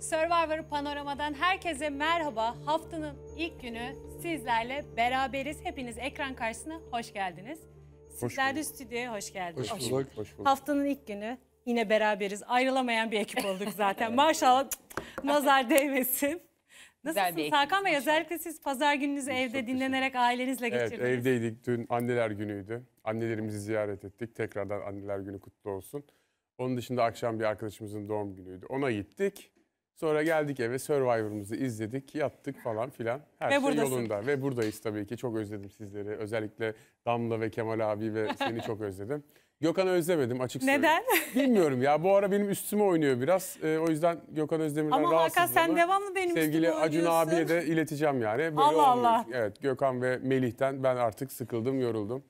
Survivor Panorama'dan herkese merhaba. Haftanın ilk günü sizlerle beraberiz. Hepiniz ekran karşısına hoş geldiniz. Sizler de stüdyoya hoş geldiniz. Hoş bulduk, hoş bulduk. Haftanın ilk günü yine beraberiz. Ayrılamayan bir ekip olduk zaten. Maşallah nazar değmesin. Nasılsınız Hakan Bey? Özellikle siz pazar gününüzü evde dinlenerek ailenizle geçirdiniz. Evet evdeydik. Dün anneler günüydü. Annelerimizi ziyaret ettik. Tekrardan anneler günü kutlu olsun. Onun dışında akşam bir arkadaşımızın doğum günüydü. Ona gittik. Sonra geldik eve Survivor'ımızı izledik, yattık falan filan. Her Ve şey buradasın. yolunda. Ve buradayız tabii ki. Çok özledim sizleri. Özellikle Damla ve Kemal abi ve seni çok özledim. Gökhan'ı özlemedim açık Neden? Bilmiyorum ya. Bu ara benim üstüme oynuyor biraz. Ee, o yüzden Gökhan Özdemir'den Ama Hakan rahatsızlığımı sen devamlı benim sevgili üstüme Acun abiye de ileteceğim yani. Böyle Allah olmuyor. Allah. Evet Gökhan ve Melih'ten ben artık sıkıldım, yoruldum.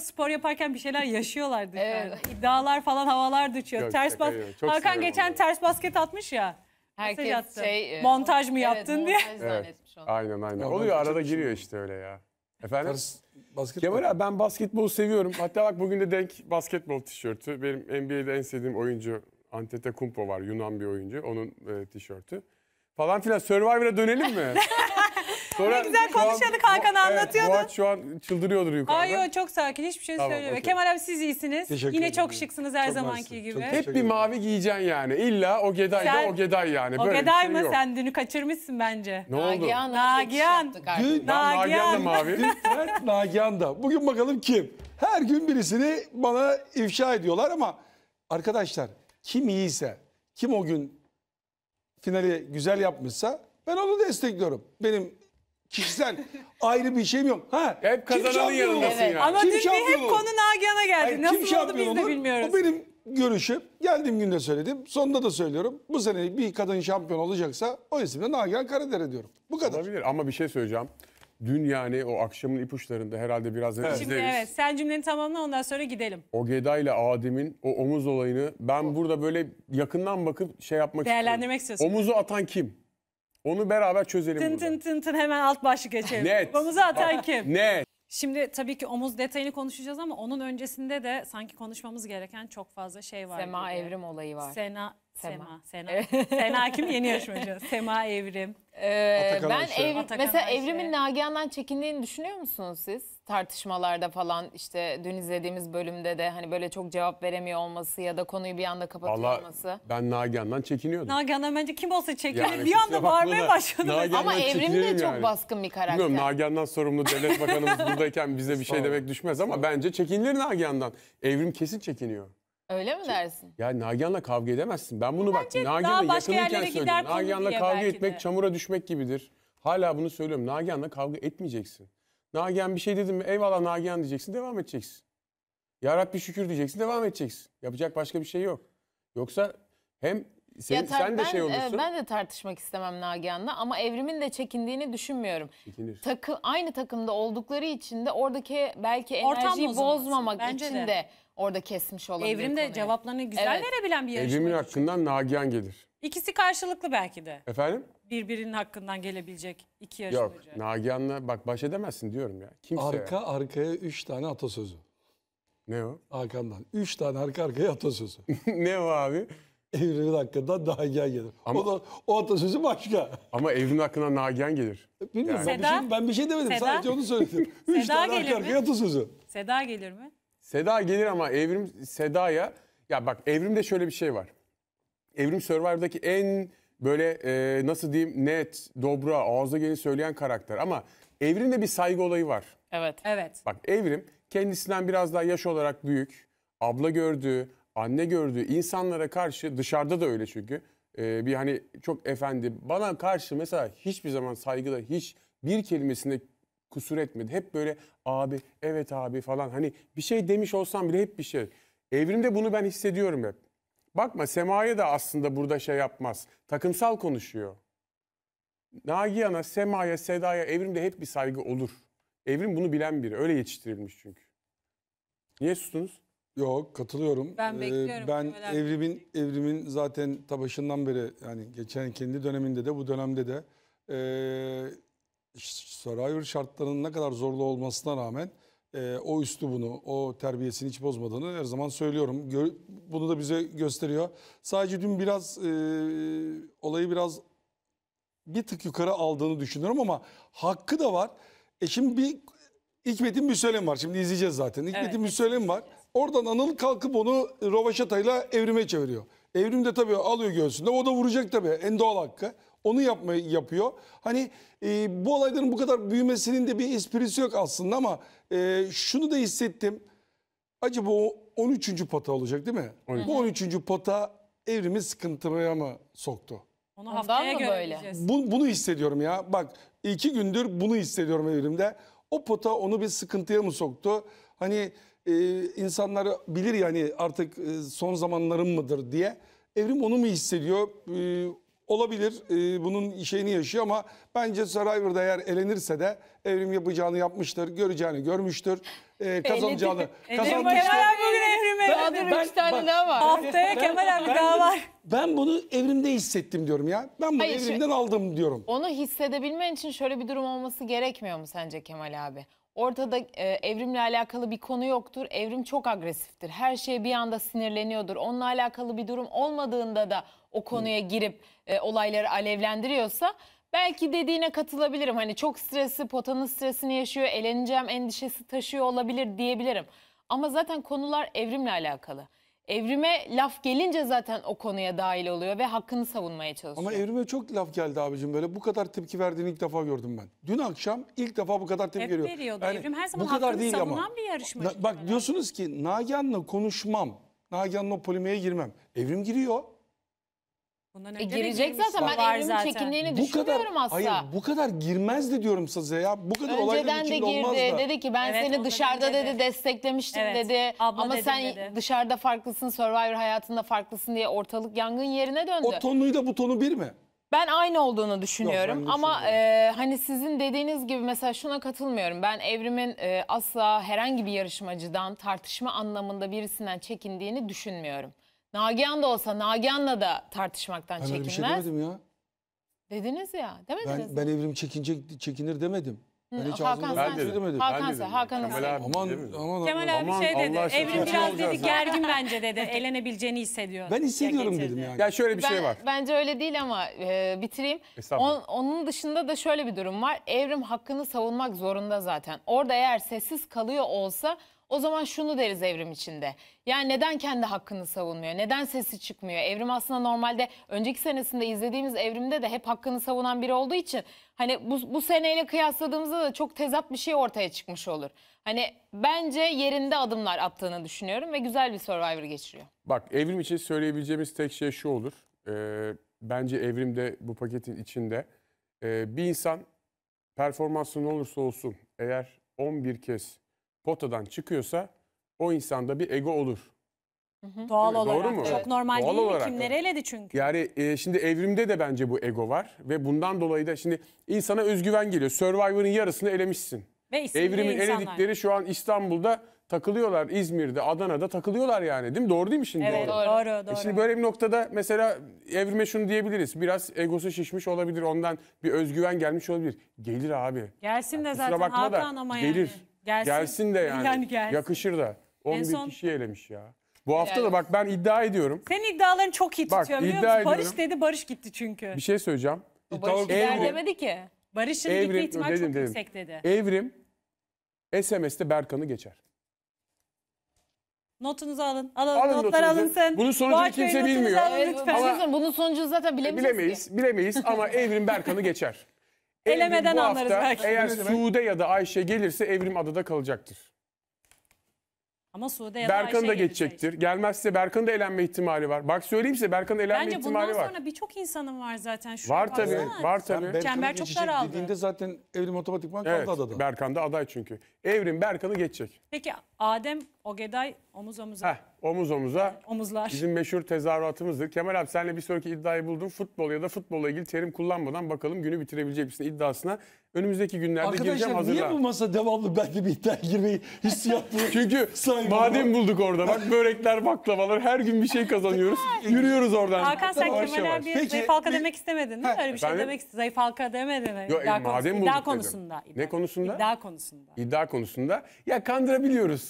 spor yaparken bir şeyler yaşıyorlardı. dışarıda. Evet. İddialar falan havalar düşüyor. Yok, ters şaka bas. yok. Çok Hakan geçen onları. ters basket atmış ya. Herkes mesaj attı. Şey, e, montaj mı evet, yaptın diye. Montaj zannetmiş Aynen aynen. Ya Oluyor arada giriyor işte öyle ya. Efendim? Tarz, basketbol. Kemal abi ben basketbol seviyorum. Hatta bak bugün de denk basketbol tişörtü. Benim NBA'de en sevdiğim oyuncu Antetokounmpo var. Yunan bir oyuncu. Onun e, tişörtü falan filan Survivor'a dönelim mi? Sonra ne güzel konuşuyorduk Hakan anlatıyordu. Boğaç şu an çıldırıyordur yukarıda. Ay çok sakin hiçbir şey tamam, söylemiyor. Okay. Kemal abi siz iyisiniz. Teşekkür Yine ederim. çok şıksınız her çok zamanki mersin. gibi. Çok Hep bir mavi giyeceksin yani. İlla o geday da o geday yani. O geday şey mı yok. sen dünü kaçırmışsın bence. Ne oldu? Nagihan. Nagihan. Dün, Nagihan da mavi. Dün Nagihan da. Bugün bakalım kim? Her gün birisini bana ifşa ediyorlar ama arkadaşlar kim iyiyse, kim o gün finali güzel yapmışsa ben onu destekliyorum. Benim kişisel ayrı bir şeyim yok. Ha, Hep kim kazananın şampiyon olur? yanındasın Evet. yani. Ama Kim dün bir şampiyon hep konu Nagihan'a geldi. Hayır, Nasıl kim oldu şampiyon biz de bilmiyoruz. O benim görüşüm. Geldiğim günde söyledim. Sonunda da söylüyorum. Bu sene bir kadın şampiyon olacaksa o isimle Nagihan Karadere diyorum. Bu kadar. Olabilir ama bir şey söyleyeceğim dün yani o akşamın ipuçlarında herhalde biraz evet. Şimdi evet sen cümleni tamamla ondan sonra gidelim. O Geda ile Adem'in o omuz olayını ben o. burada böyle yakından bakıp şey yapmak Değerlendirmek istiyorum. istiyorsun. Omuzu atan kim? Onu beraber çözelim tın burada. Tın tın tın hemen alt başlık geçelim. Net. Omuzu atan kim? Net. Şimdi tabii ki omuz detayını konuşacağız ama onun öncesinde de sanki konuşmamız gereken çok fazla şey var. Sema gibi. Evrim olayı var. Sena Sema. Sena. Sena kim? Yeni yarışmacı. Sema Evrim. Ee, ben Ayşe. ev, mesela Evrim'in Nagihan'dan çekindiğini düşünüyor musunuz siz? Tartışmalarda falan işte dün izlediğimiz bölümde de hani böyle çok cevap veremiyor olması ya da konuyu bir anda kapatıyor Vallahi olması. ben Nagihan'dan çekiniyordum. Nagihan'dan bence kim olsa çekinir. Yani bir anda bağırmaya da başladı. Ama Evrim de çekinirim çok baskın bir karakter. Bilmiyorum Nagihan'dan sorumlu devlet bakanımız buradayken bize bir şey demek düşmez ama bence çekinilir Nagihan'dan. Evrim kesin çekiniyor. Öyle mi dersin? Ya Nagihan'la kavga edemezsin. Ben bunu bak Bence Nagihan'la başka yakınırken Nagihan'la kavga etmek de. çamura düşmek gibidir. Hala bunu söylüyorum. Nagihan'la kavga etmeyeceksin. Nagihan bir şey dedim mi eyvallah Nagihan diyeceksin devam edeceksin. Ya Rabbi şükür diyeceksin devam edeceksin. Yapacak başka bir şey yok. Yoksa hem sen, Ya sen de ben, şey e, olursun. e, ben de tartışmak istemem Nagihan'la ama evrimin de çekindiğini düşünmüyorum. Çekinir. Takı, aynı takımda oldukları için de oradaki belki Ortam enerjiyi bozulmasın. bozmamak Bence de. için de orada kesmiş olabilir. Evrim de cevaplarını güzel Evet. verebilen bir Evrimin hakkından Nagihan gelir. İkisi karşılıklı belki de. Efendim? Birbirinin hakkından gelebilecek iki Yok. yarışmacı. Nagihan'la bak baş edemezsin diyorum ya. Kimse. Arka arkaya üç tane atasözü. Ne o? Hakan'dan. Üç tane arka arkaya atasözü. ne o abi? Evrimin hakkından daha gel gelir. Ama- o, da, o atasözü başka. Ama Evrim'in hakkından Nagihan gelir. Bilmiyorum ben, bir Seda? şey, ben bir şey demedim. Seda? Sadece onu söyledim. Üç Seda tane gelir arka mi? arkaya atasözü. Seda gelir mi? Seda gelir ama Evrim Seda'ya ya bak Evrim'de şöyle bir şey var. Evrim Survivor'daki en böyle e, nasıl diyeyim net, dobra, ağza geleni söyleyen karakter ama Evrim'de bir saygı olayı var. Evet. Evet. Bak Evrim kendisinden biraz daha yaş olarak büyük, abla gördüğü, anne gördüğü insanlara karşı dışarıda da öyle çünkü. E, bir hani çok efendi bana karşı mesela hiçbir zaman saygıda hiç bir kelimesinde kusur etmedi. Hep böyle abi evet abi falan hani bir şey demiş olsam bile hep bir şey. Evrimde bunu ben hissediyorum hep. Bakma Sema'ya da aslında burada şey yapmaz. Takımsal konuşuyor. Nagihan'a, Sema'ya, Seda'ya evrimde hep bir saygı olur. Evrim bunu bilen biri. Öyle yetiştirilmiş çünkü. Niye sustunuz? Yok katılıyorum. Ben ee, bekliyorum. Ee, ben evrimin evrimin zaten ta başından beri yani geçen kendi döneminde de bu dönemde de e, Survivor şartlarının ne kadar zorlu olmasına rağmen e, o bunu, o terbiyesini hiç bozmadığını her zaman söylüyorum. Gör, bunu da bize gösteriyor. Sadece dün biraz e, olayı biraz bir tık yukarı aldığını düşünüyorum ama hakkı da var. E şimdi bir Hikmet'in bir söylem var. Şimdi izleyeceğiz zaten. Hikmet'in evet, bir söylem var. Oradan Anıl kalkıp onu Rovaşata'yla evrime çeviriyor. Evrim de tabii alıyor göğsünde. O da vuracak tabii. En doğal hakkı. Onu yapma, yapıyor. Hani e, bu olayların bu kadar büyümesinin de bir esprisi yok aslında ama e, şunu da hissettim. Acaba o 13. pota olacak değil mi? Evet. Bu 13. pota evrimi sıkıntıya mı soktu? Onu haftaya mı böyle? Bu, bunu hissediyorum ya. Bak iki gündür bunu hissediyorum evrimde. O pota onu bir sıkıntıya mı soktu? Hani e, insanlar bilir yani artık e, son zamanların mıdır diye. Evrim onu mu hissediyor? E, olabilir. E, bunun şeyini yaşıyor ama bence Survivor'da eğer elenirse de Evrim yapacağını yapmıştır, göreceğini görmüştür. E, kazanacağını kazanmıştır. Kemal abi bugün Evrim'e Ben- Bahadır ben- üç tane daha var. Haftaya Kemal abi daha var. Ben bunu Evrim'de hissettim diyorum ya. Ben bunu Hayır, şu- aldım diyorum. Onu hissedebilmen için şöyle bir durum olması gerekmiyor mu sence Kemal abi? Ortada e, evrimle alakalı bir konu yoktur. Evrim çok agresiftir. Her şeye bir anda sinirleniyordur. Onunla alakalı bir durum olmadığında da o konuya girip e, olayları alevlendiriyorsa belki dediğine katılabilirim. Hani çok stresi, potanın stresini yaşıyor, eleneceğim endişesi taşıyor olabilir diyebilirim. Ama zaten konular evrimle alakalı. Evrime laf gelince zaten o konuya dahil oluyor ve hakkını savunmaya çalışıyor. Ama evrime çok laf geldi abicim böyle bu kadar tepki verdiğini ilk defa gördüm ben. Dün akşam ilk defa bu kadar tepki Hep veriyordu yani, evrim her zaman bu kadar hakkını değil savunan ama. bir yarışmacı. Na, bak diyorsunuz ki Nagihan'la konuşmam, Nagihan'la polemiğe girmem. Evrim giriyor. Bundan E girecek girmiş. zaten ben Evrim'in zaten. çekindiğini bu kadar düşünmüyorum asla. hayır bu kadar girmezdi diyorum size ya. Bu kadar Önceden de girdi. Dedi ki ben Evet, seni dışarıda önce dedi, desteklemiştim Evet, dedi. abla Ama sen dedi. dışarıda farklısın, Survivor hayatında farklısın diye ortalık yangın yerine döndü. O tonuyla bu tonu bir mi? Ben aynı olduğunu düşünüyorum Yok, ama e, hani sizin dediğiniz gibi mesela şuna katılmıyorum. Ben Evrim'in e, asla herhangi bir yarışmacıdan tartışma anlamında birisinden çekindiğini düşünmüyorum. Nagihan da olsa Nagihan'la da tartışmaktan ben şey çekinmez. Ben şey demedim ya. Dediniz ya. Demediniz ben, mi? Ben evrim çekince, çekinir demedim. Ben hiç Hakan ben dedim. demedim. Hakan sen. Hakan sen. Kemal abi, aman, aman, Kemal abi aman, şey dedi. Allah Evrim biraz dedi gergin bence dedi. Elenebileceğini hissediyor. Ben hissediyorum dedim yani. Ya şöyle bir ben, şey var. Bence öyle değil ama e, bitireyim. On, onun dışında da şöyle bir durum var. Evrim hakkını savunmak zorunda zaten. Orada eğer sessiz kalıyor olsa o zaman şunu deriz evrim içinde. Yani neden kendi hakkını savunmuyor? Neden sesi çıkmıyor? Evrim aslında normalde önceki senesinde izlediğimiz evrimde de hep hakkını savunan biri olduğu için hani bu, bu seneyle kıyasladığımızda da çok tezat bir şey ortaya çıkmış olur. Hani bence yerinde adımlar attığını düşünüyorum ve güzel bir Survivor geçiriyor. Bak evrim için söyleyebileceğimiz tek şey şu olur. Ee, bence evrimde bu paketin içinde e, bir insan performansı ne olursa olsun eğer 11 kez potadan çıkıyorsa o insanda bir ego olur. Hı hı. Doğal evet, olarak. Doğru mu? Çok normal Doğal değil mi? Kimleri eledi çünkü? Yani e, şimdi evrimde de bence bu ego var. Ve bundan dolayı da şimdi insana özgüven geliyor. Survivor'ın yarısını elemişsin. Ve Evrimin insanlar. eledikleri şu an İstanbul'da takılıyorlar. İzmir'de, Adana'da takılıyorlar yani. Değil mi? Doğru değil mi şimdi? Evet doğru. doğru, doğru. E şimdi böyle bir noktada mesela evrime şunu diyebiliriz. Biraz egosu şişmiş olabilir. Ondan bir özgüven gelmiş olabilir. Gelir abi. Gelsin yani de zaten Hakan da, ama yani. Gelir. Gelsin, Gelsin de yani. Yani gelsin. Yakışır da. 11 son- kişi elemiş ya. Bu hafta da bak ben iddia ediyorum. Senin iddiaların çok iyi Bak, tutuyor biliyor iddia ediyorum. Barış dedi Barış gitti çünkü. Bir şey söyleyeceğim. Barış gider demedi ki. Barış'ın gitme Evrim- ihtimali dedim, çok dedim. yüksek dedi. Evrim SMS'te Berkan'ı geçer. Notunuzu alın. Alın, Alın notlar notunuzu. alın sen. Bunun sonucunu Boğaç kimse bilmiyor. Alın, lütfen. Ama- Bunun sonucunu zaten e, bilemeyiz. Bilemeyiz, bilemeyiz ama Evrim Berkan'ı geçer. Elemeden anlarız hafta, belki. Eğer Suude ya da Ayşe gelirse Evrim adada kalacaktır. Ama Suude ya da Berkan Ayşe da geçecektir. Gelecek. Gelmezse Berkan'ın da elenme ihtimali var. Bak söyleyeyim size Berkan'ın elenme Bence ihtimali var. Bence bundan sonra birçok insanın var zaten. Şu var tabii, baksana. var tabii. Berkan Çember çok daraldı. Dediğinde zaten Evrim otomatikman evet, adada. Berkan da aday çünkü. Evrim Berkan'ı geçecek. Peki Adem Ogeday omuz omuza. Heh, omuz omuza. Omuzlar. Bizim meşhur tezahüratımızdır. Kemal abi senle bir sonraki iddiayı buldum. Futbol ya da futbolla ilgili terim kullanmadan bakalım günü bitirebilecek misin iddiasına. Önümüzdeki günlerde Arkadaşlar, gireceğim hazırla. Arkadaşlar niye bu masa devamlı belki bir iddia girmeyi hissiyatlı Çünkü madem bulduk orada. Bak börekler, baklavalar her gün bir şey kazanıyoruz. Yürüyoruz oradan. Hakan sen tamam, Kemal abi Peki, zayıf halka demek istemedin değil mi? Öyle bir şey demek istedin. Zayıf halka demedin. Yok, e, iddia, e, konusu, iddia konusunda. Ne konusunda? İddia konusunda. İddia konusunda. Ya kandırabiliyoruz.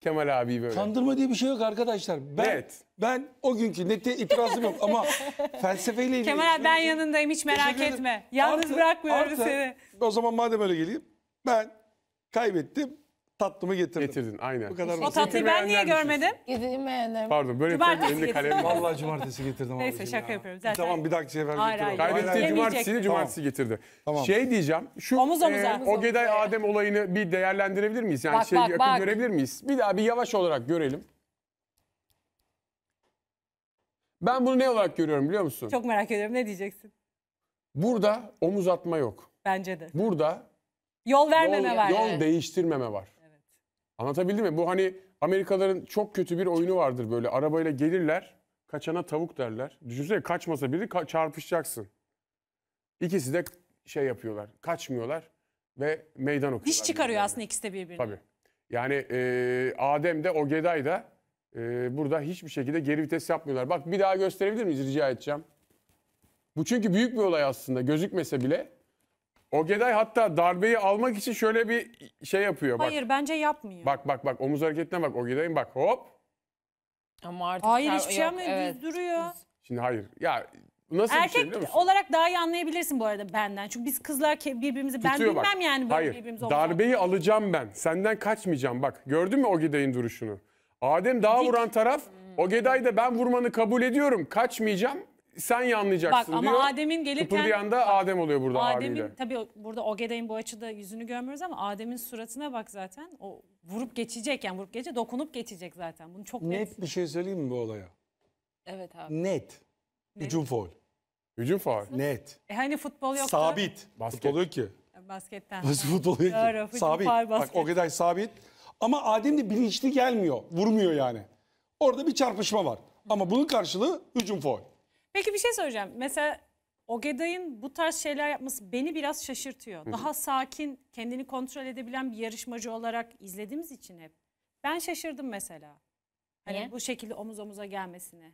Kemal abi böyle. Kandırma diye bir şey yok arkadaşlar. Ben Evet. ben o günkü nette itirazım yok ama felsefeyle ilgili Kemal abi ben yanındayım hiç merak etme. Yalnız Artı- bırakmıyorum artı- seni. O zaman madem öyle geleyim. Ben kaybettim tatlımı getirdim. Getirdin aynen. Bu kadar O tatlıyı ben niye görmedim? görmedim? Gidilmeyenler. Pardon böyle tabii Cumartesi elinde getirdin. Vallahi cumartesi getirdim abi. Neyse şaka yapıyorum zaten. Tamam bir dakika sefer Hayır, hayır. Hayır, Kaybettiği cumartesi getirdi. Tamam. Şey diyeceğim. Şu Omuz omuza. E, omuz O Geday Adem olayını bir değerlendirebilir miyiz? Yani Bak, şey bak, yakın bak. görebilir miyiz? Bir daha bir yavaş olarak görelim. Ben bunu ne olarak görüyorum biliyor musun? Çok merak ediyorum ne diyeceksin? Burada omuz atma yok. Bence de. Burada Yol vermeme yol, var. yol değiştirmeme var. Anlatabildim mi? Bu hani Amerikalıların çok kötü bir oyunu vardır böyle. Arabayla gelirler, kaçana tavuk derler. Düşünsene kaçmasa biri ka- çarpışacaksın. İkisi de şey yapıyorlar, kaçmıyorlar ve meydan okuyorlar. Diş çıkarıyor aslında ikisi de birbirine. Tabii. Yani e, Adem de Ogeday da e, burada hiçbir şekilde geri vites yapmıyorlar. Bak bir daha gösterebilir miyiz rica edeceğim. Bu çünkü büyük bir olay aslında gözükmese bile Ogeday hatta darbeyi almak için şöyle bir şey yapıyor. Bak. Hayır bence yapmıyor. Bak bak bak omuz hareketine bak Ogeday'ın bak hop. Ama artık Hayır hiçbir şey yapmıyor düz duruyor. Şimdi hayır ya nasıl bir şey Erkek olarak daha iyi anlayabilirsin bu arada benden. Çünkü biz kızlar ke- birbirimizi ben Tutuyor bilmem yani Hayır. birbirimizi omuz Darbeyi alacağım ben. Senden kaçmayacağım. Bak gördün mü Ogeday'ın duruşunu? Adem daha vuran taraf. Ogeday da ben vurmanı kabul ediyorum. Kaçmayacağım sen yanlayacaksın Bak, diyor. Ama Adem'in gelirken... Kıpırdayan da Adem oluyor burada Adem'in, haliyle. Tabii burada Ogeday'ın bu açıda yüzünü görmüyoruz ama Adem'in suratına bak zaten. O vurup geçecek yani vurup geçecek dokunup geçecek zaten. Bunu çok net. Net bir şey söyleyeyim mi bu olaya? Evet abi. Net. Net. Hücum faul. Hücum faul. Net. E hani futbol yoktu. Sabit. Basket. Futbol yok ki. Basketten. Nasıl futbol yok Doğru, sabit. Faul, Bak Ogeday sabit. Ama Adem de bilinçli gelmiyor. Vurmuyor yani. Orada bir çarpışma var. Ama bunun karşılığı hücum foul. Peki bir şey söyleyeceğim. Mesela Ogeday'ın bu tarz şeyler yapması beni biraz şaşırtıyor. Daha sakin, kendini kontrol edebilen bir yarışmacı olarak izlediğimiz için hep. Ben şaşırdım mesela. Hani Niye? bu şekilde omuz omuza gelmesine.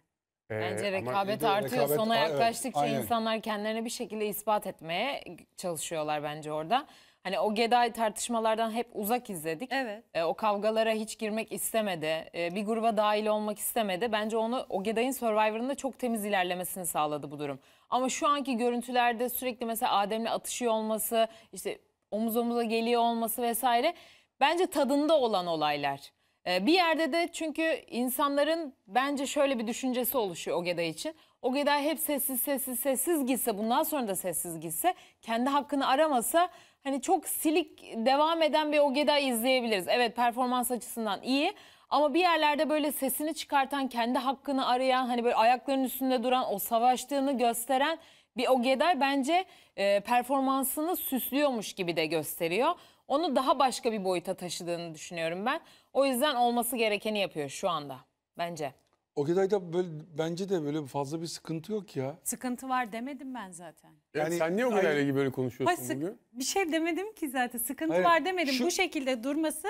Ee, Bence rekabet artıyor. rekabet- Sona Aa, evet, yaklaştıkça insanlar kendilerini bir şekilde ispat etmeye çalışıyorlar bence orada. Hani o Geday tartışmalardan hep uzak izledik. Evet. E, o kavgalara hiç girmek istemedi. E, bir gruba dahil olmak istemedi. Bence onu o Geday'ın Survivor'ında çok temiz ilerlemesini sağladı bu durum. Ama şu anki görüntülerde sürekli mesela Adem'le atışıyor olması, işte omuz omuza geliyor olması vesaire bence tadında olan olaylar. E, bir yerde de çünkü insanların bence şöyle bir düşüncesi oluşuyor o Geday için. O Geday hep sessiz sessiz sessiz gitse bundan sonra da sessiz gitse kendi hakkını aramasa hani çok silik devam eden bir Ogeda izleyebiliriz. Evet performans açısından iyi ama bir yerlerde böyle sesini çıkartan, kendi hakkını arayan, hani böyle ayaklarının üstünde duran, o savaştığını gösteren bir Ogeda bence e, performansını süslüyormuş gibi de gösteriyor. Onu daha başka bir boyuta taşıdığını düşünüyorum ben. O yüzden olması gerekeni yapıyor şu anda bence. Ogeday'da böyle bence de böyle fazla bir sıkıntı yok ya. Sıkıntı var demedim ben zaten. Yani, Yani- sen niye Ogeday'la ilgili böyle Hayır, konuşuyorsun sık- bugün? bir şey demedim ki zaten. Sıkıntı Hayır, var demedim. şu- Bu şekilde durması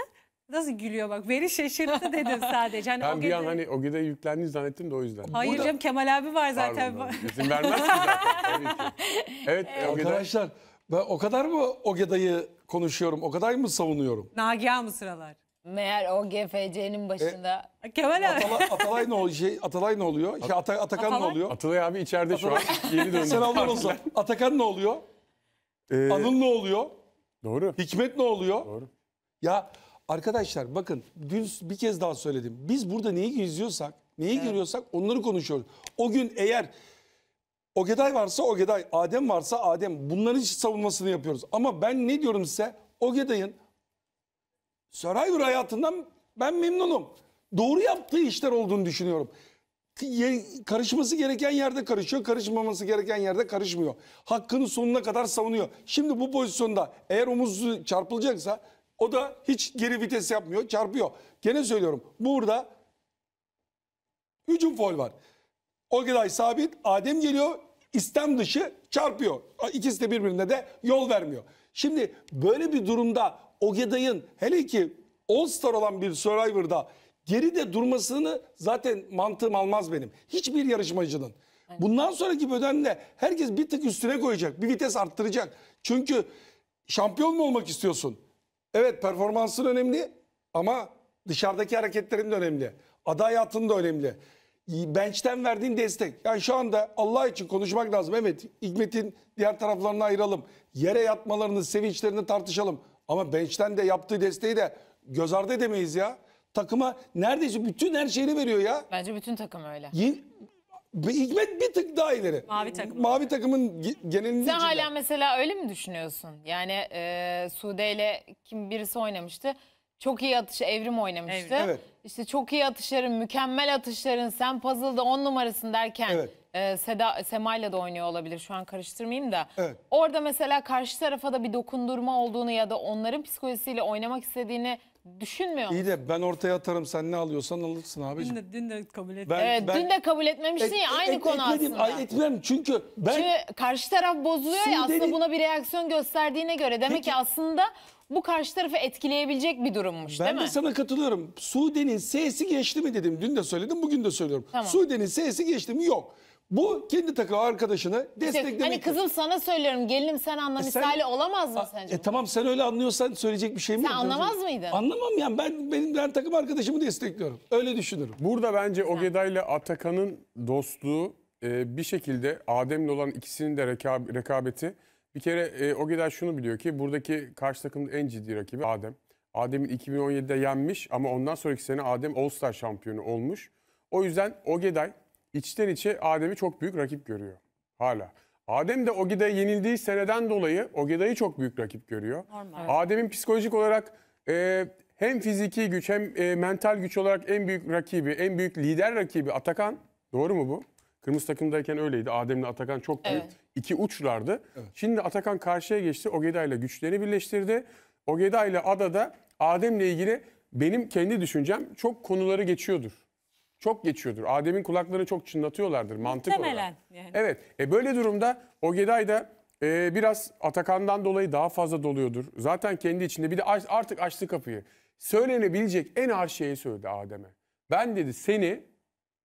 nasıl gülüyor bak. veri şaşırttı dedim sadece. Hani Ben o bir an gece- hani Ogeday'a yüklendiğini zannettim de o yüzden. Hayır canım Kemal abi var zaten. Pardon, İzin vermez ki zaten. Tabii Evet, Ogeday. Arkadaşlar ben o kadar mı Ogeday'ı konuşuyorum, o kadar mı savunuyorum? Nagihan mı sıralar. Meğer o GFC'nin e, başında. Kemal abi. Atala, Atalay ne oluyor? Şey, Atalay ne oluyor? Şey, Ata- Atakan ne oluyor? Atalay abi içeride şu an. Yeni döndü. Sen anlar o Atakan ne oluyor? Ee, Anıl ne oluyor? Doğru. Hikmet ne oluyor? Doğru. Ya arkadaşlar bakın dün bir kez daha söyledim. Biz burada neyi izliyorsak, neyi görüyorsak onları konuşuyoruz. O gün eğer Ogeday varsa Ogeday, Adem varsa Adem bunların savunmasını yapıyoruz. Ama ben ne diyorum size? Ogeday'ın Saraydur hayatından ben memnunum. Doğru yaptığı işler olduğunu düşünüyorum. Karışması gereken yerde karışıyor, karışmaması gereken yerde karışmıyor. Hakkını sonuna kadar savunuyor. Şimdi bu pozisyonda eğer omuz çarpılacaksa o da hiç geri vites yapmıyor, çarpıyor. Gene söylüyorum burada hücum foul var. O Ogeday sabit, Adem geliyor, istem dışı çarpıyor. İkisi de birbirine de yol vermiyor. Şimdi böyle bir durumda o Ogeday'ın hele ki All Star olan bir Survivor'da geride durmasını zaten mantığım almaz benim. Hiçbir yarışmacının. Bundan sonraki bölümde herkes bir tık üstüne koyacak. Bir vites arttıracak. Çünkü şampiyon mu olmak istiyorsun? Evet performansın önemli ama dışarıdaki hareketlerin de önemli. Aday hayatın da önemli. Bençten verdiğin destek. Yani şu anda Allah için konuşmak lazım. Evet Hikmet'in diğer taraflarını ayıralım. Yere yatmalarını, sevinçlerini tartışalım. Ama bench'ten de yaptığı desteği de göz ardı edemeyiz ya. Takıma neredeyse bütün her şeyini veriyor ya. Bence bütün takım öyle. Yeni, Hikmet bir tık daha ileri. Mavi takım. Mavi takımın genelinde. Sen hala mesela öyle mi düşünüyorsun? Yani e, Sude ile kim birisi oynamıştı. Çok iyi atış Evrim oynamıştı. Evet. İşte çok iyi atışların, mükemmel atışların, sen puzzle'da on numarasın derken evet e, Seda Sema'yla da oynuyor olabilir şu an karıştırmayayım da. Evet. Orada mesela karşı tarafa da bir dokundurma olduğunu ya da onların psikolojisiyle oynamak istediğini düşünmüyor musun? İyi de ben ortaya atarım sen ne alıyorsan alırsın abiciğim. Dün de, dün de kabul ettim. evet, ben, dün de kabul etmemişsin. et, ya e- aynı et, konu etmedim, aslında. Etmem çünkü ben... Çünkü karşı taraf bozuluyor ya aslında dedi... buna bir reaksiyon gösterdiğine göre. Demek Peki. ki aslında bu karşı tarafı etkileyebilecek bir durummuş ben değil mi? Ben de sana katılıyorum. Sude'nin S'si geçti mi dedim. Dün de söyledim bugün de söylüyorum. Tamam. Sude'nin S'si geçti mi yok. Bu kendi takım arkadaşını şey, desteklemek. Hani kızım sana söylüyorum gelinim sen anla E sen- olamaz mı sence? E tamam sen öyle anlıyorsan söyleyecek bir şeyim Sen yok. anlamaz mıydın? Anlamam yani ben benim ben takım arkadaşımı destekliyorum. Öyle düşünürüm. Burada bence Ogeda ile Atakan'ın dostluğu e, bir şekilde Adem'le olan ikisinin de rekab- rekabeti. Bir kere e, Ogeda şunu biliyor ki buradaki karşı takımın en ciddi rakibi Adem. Adem'in 2017'de yenmiş ama ondan sonraki sene Adem All Star şampiyonu olmuş. O yüzden Ogeday içten içe Adem'i çok büyük rakip görüyor. Hala. Adem de Ogida'ya yenildiği seneden dolayı Ogida'yı çok büyük rakip görüyor. Normal. Adem'in psikolojik olarak e, hem fiziki güç hem e, mental güç olarak en büyük rakibi, en büyük lider rakibi Atakan. Doğru mu bu? Kırmızı takımdayken öyleydi. Adem'le Atakan çok büyük evet. iki uçlardı. Evet. Şimdi Atakan karşıya geçti. Ogeda ile güçlerini birleştirdi. Ogeda ile Ada'da Adem'le ilgili benim kendi düşüncem çok konuları geçiyordur çok geçiyordur. Adem'in kulaklarını çok çınlatıyorlardır mantık Temelen. olarak. yani. Evet. E böyle durumda Ogeday da e, biraz Atakan'dan dolayı daha fazla doluyordur. Zaten kendi içinde bir de aç, artık açtı kapıyı. Söylenebilecek en ağır şeyi söyledi Adem'e. Ben dedi seni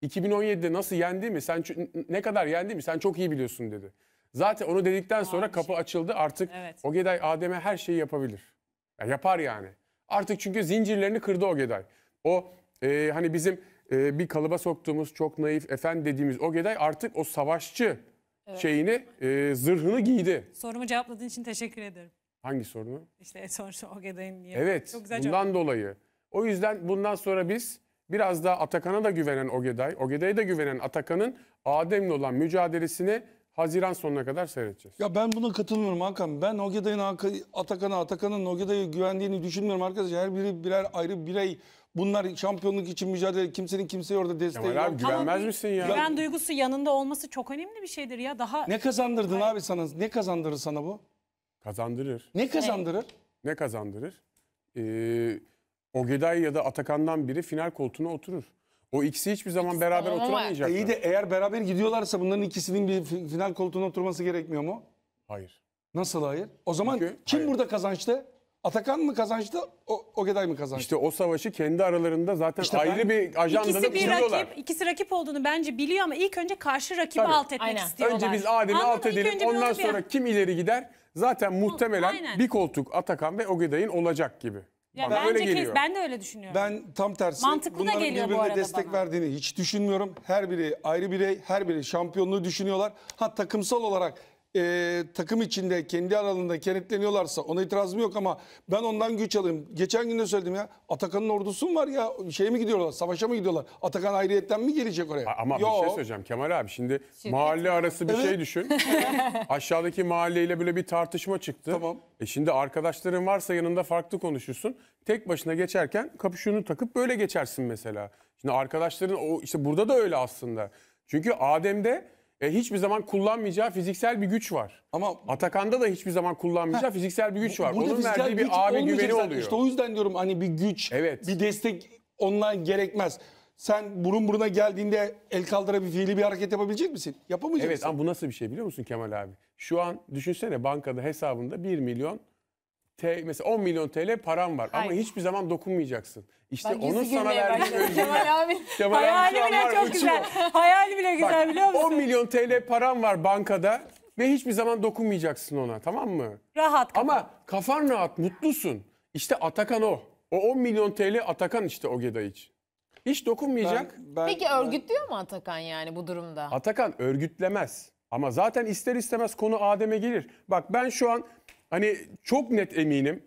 2017'de nasıl yendi mi? Sen ne kadar yendi mi? Sen çok iyi biliyorsun dedi. Zaten onu dedikten sonra Abi kapı şey. açıldı. Artık evet. Geday Adem'e her şeyi yapabilir. Ya yapar yani. Artık çünkü zincirlerini kırdı o Geday. O e, hani bizim e, bir kalıba soktuğumuz çok naif efendi dediğimiz Ogeday artık o savaşçı evet. şeyini e, zırhını giydi. Sorumu cevapladığın için teşekkür ederim. Hangi sorunu? İşte sonuçta Ogeday'ın niye? Evet çok güzel bundan cevap. dolayı. O yüzden bundan sonra biz biraz daha Atakan'a da güvenen Ogeday, Ogeday'a da güvenen Atakan'ın Adem'le olan mücadelesini Haziran sonuna kadar seyredeceğiz. Ya ben buna katılmıyorum Hakan. Ben Ogeday'ın Atakan'a, Atakan'ın Ogeday'a güvendiğini düşünmüyorum arkadaşlar. Her biri birer ayrı birey Bunlar şampiyonluk için mücadele kimsenin kimseye orada desteği Kemal yok. güvenmez misin ya? Güven duygusu yanında olması çok önemli bir şeydir ya. Daha Ne kazandırdın Hayır. abi sana? Ne kazandırır sana bu? Kazandırır. Ne kazandırır? Ne kazandırır? Ee, Geday ya da Atakan'dan biri final koltuğuna oturur. O ikisi hiçbir zaman beraber Tamam İyi de eğer beraber gidiyorlarsa bunların ikisinin bir final koltuğuna oturması gerekmiyor mu? Hayır. Nasıl hayır? O zaman Çünkü- kim hayır. burada kazançta? Atakan mı kazançtı, Ogeday mı kazançtı? İşte o savaşı kendi aralarında zaten İşte ayrı ben- bir ajandada İkisi kuruyorlar. rakip, ikisi rakip olduğunu bence biliyor ama ilk önce karşı rakibi Tabii. alt etmek Aynen. istiyorlar. Önce biz Adem'i alt edelim. Ondan onu bir- sonra kim ileri gider? Zaten muhtemelen aynen. bir koltuk Atakan ve Ogeday'ın olacak gibi. Ya Bana bence kes- geliyor. ben de öyle düşünüyorum. Ben tam tersi Mantıklı da geliyor bu birbirine arada destek bana. verdiğini hiç düşünmüyorum. Her biri ayrı birey, her biri şampiyonluğu düşünüyorlar. Ha takımsal olarak e, takım içinde kendi aralarında kenetleniyorlarsa ona itirazım yok ama ben ondan güç alayım. Geçen gün de söyledim ya Atakan'ın ordusu mu var ya şey mi gidiyorlar savaşa mı gidiyorlar? Atakan ayrıyetten mi gelecek oraya? Ama Yo. bir şey söyleyeceğim Kemal abi şimdi Şirket mahalle mi? arası bir şey evet. şey düşün. Aşağıdaki mahalleyle böyle bir tartışma çıktı. Tamam. E şimdi arkadaşların varsa yanında farklı konuşursun. Tek başına geçerken kapüşünü takıp böyle geçersin mesela. Şimdi arkadaşların o işte burada da öyle aslında. Çünkü Adem'de e, hiçbir zaman kullanmayacağı fiziksel bir güç var. Ama Atakan'da da hiçbir zaman kullanmayacağı ha, fiziksel bir güç var. Burada Onun verdiği bir abi güveni zaten. oluyor. İşte o yüzden diyorum hani bir güç, evet. bir destek ondan gerekmez. Sen burun buruna geldiğinde el kaldıra bir fiili bir hareket yapabilecek misin? Yapamayacaksın. Evet ama bu nasıl bir şey biliyor musun Kemal abi? Şu an düşünsene bankada hesabında 1 milyon T, mesela 10 milyon TL param var Hayır. ama hiçbir zaman dokunmayacaksın. İşte Bak, onun sana verdiği özgürlük. Kemal abi. Kemal Hayali abi bile çok güzel. Hayali bile güzel Bak, biliyor musun? 10 milyon TL param var bankada ve hiçbir zaman dokunmayacaksın ona tamam mı? Rahat. Kafa. Ama kafan rahat, mutlusun. İşte Atakan o. O 10 milyon TL Atakan işte o için. Hiç dokunmayacak. Ben, ben, Peki örgütlüyor ben... mu Atakan yani bu durumda? Atakan örgütlemez. Ama zaten ister istemez konu Adem'e gelir. Bak ben şu an Hani çok net eminim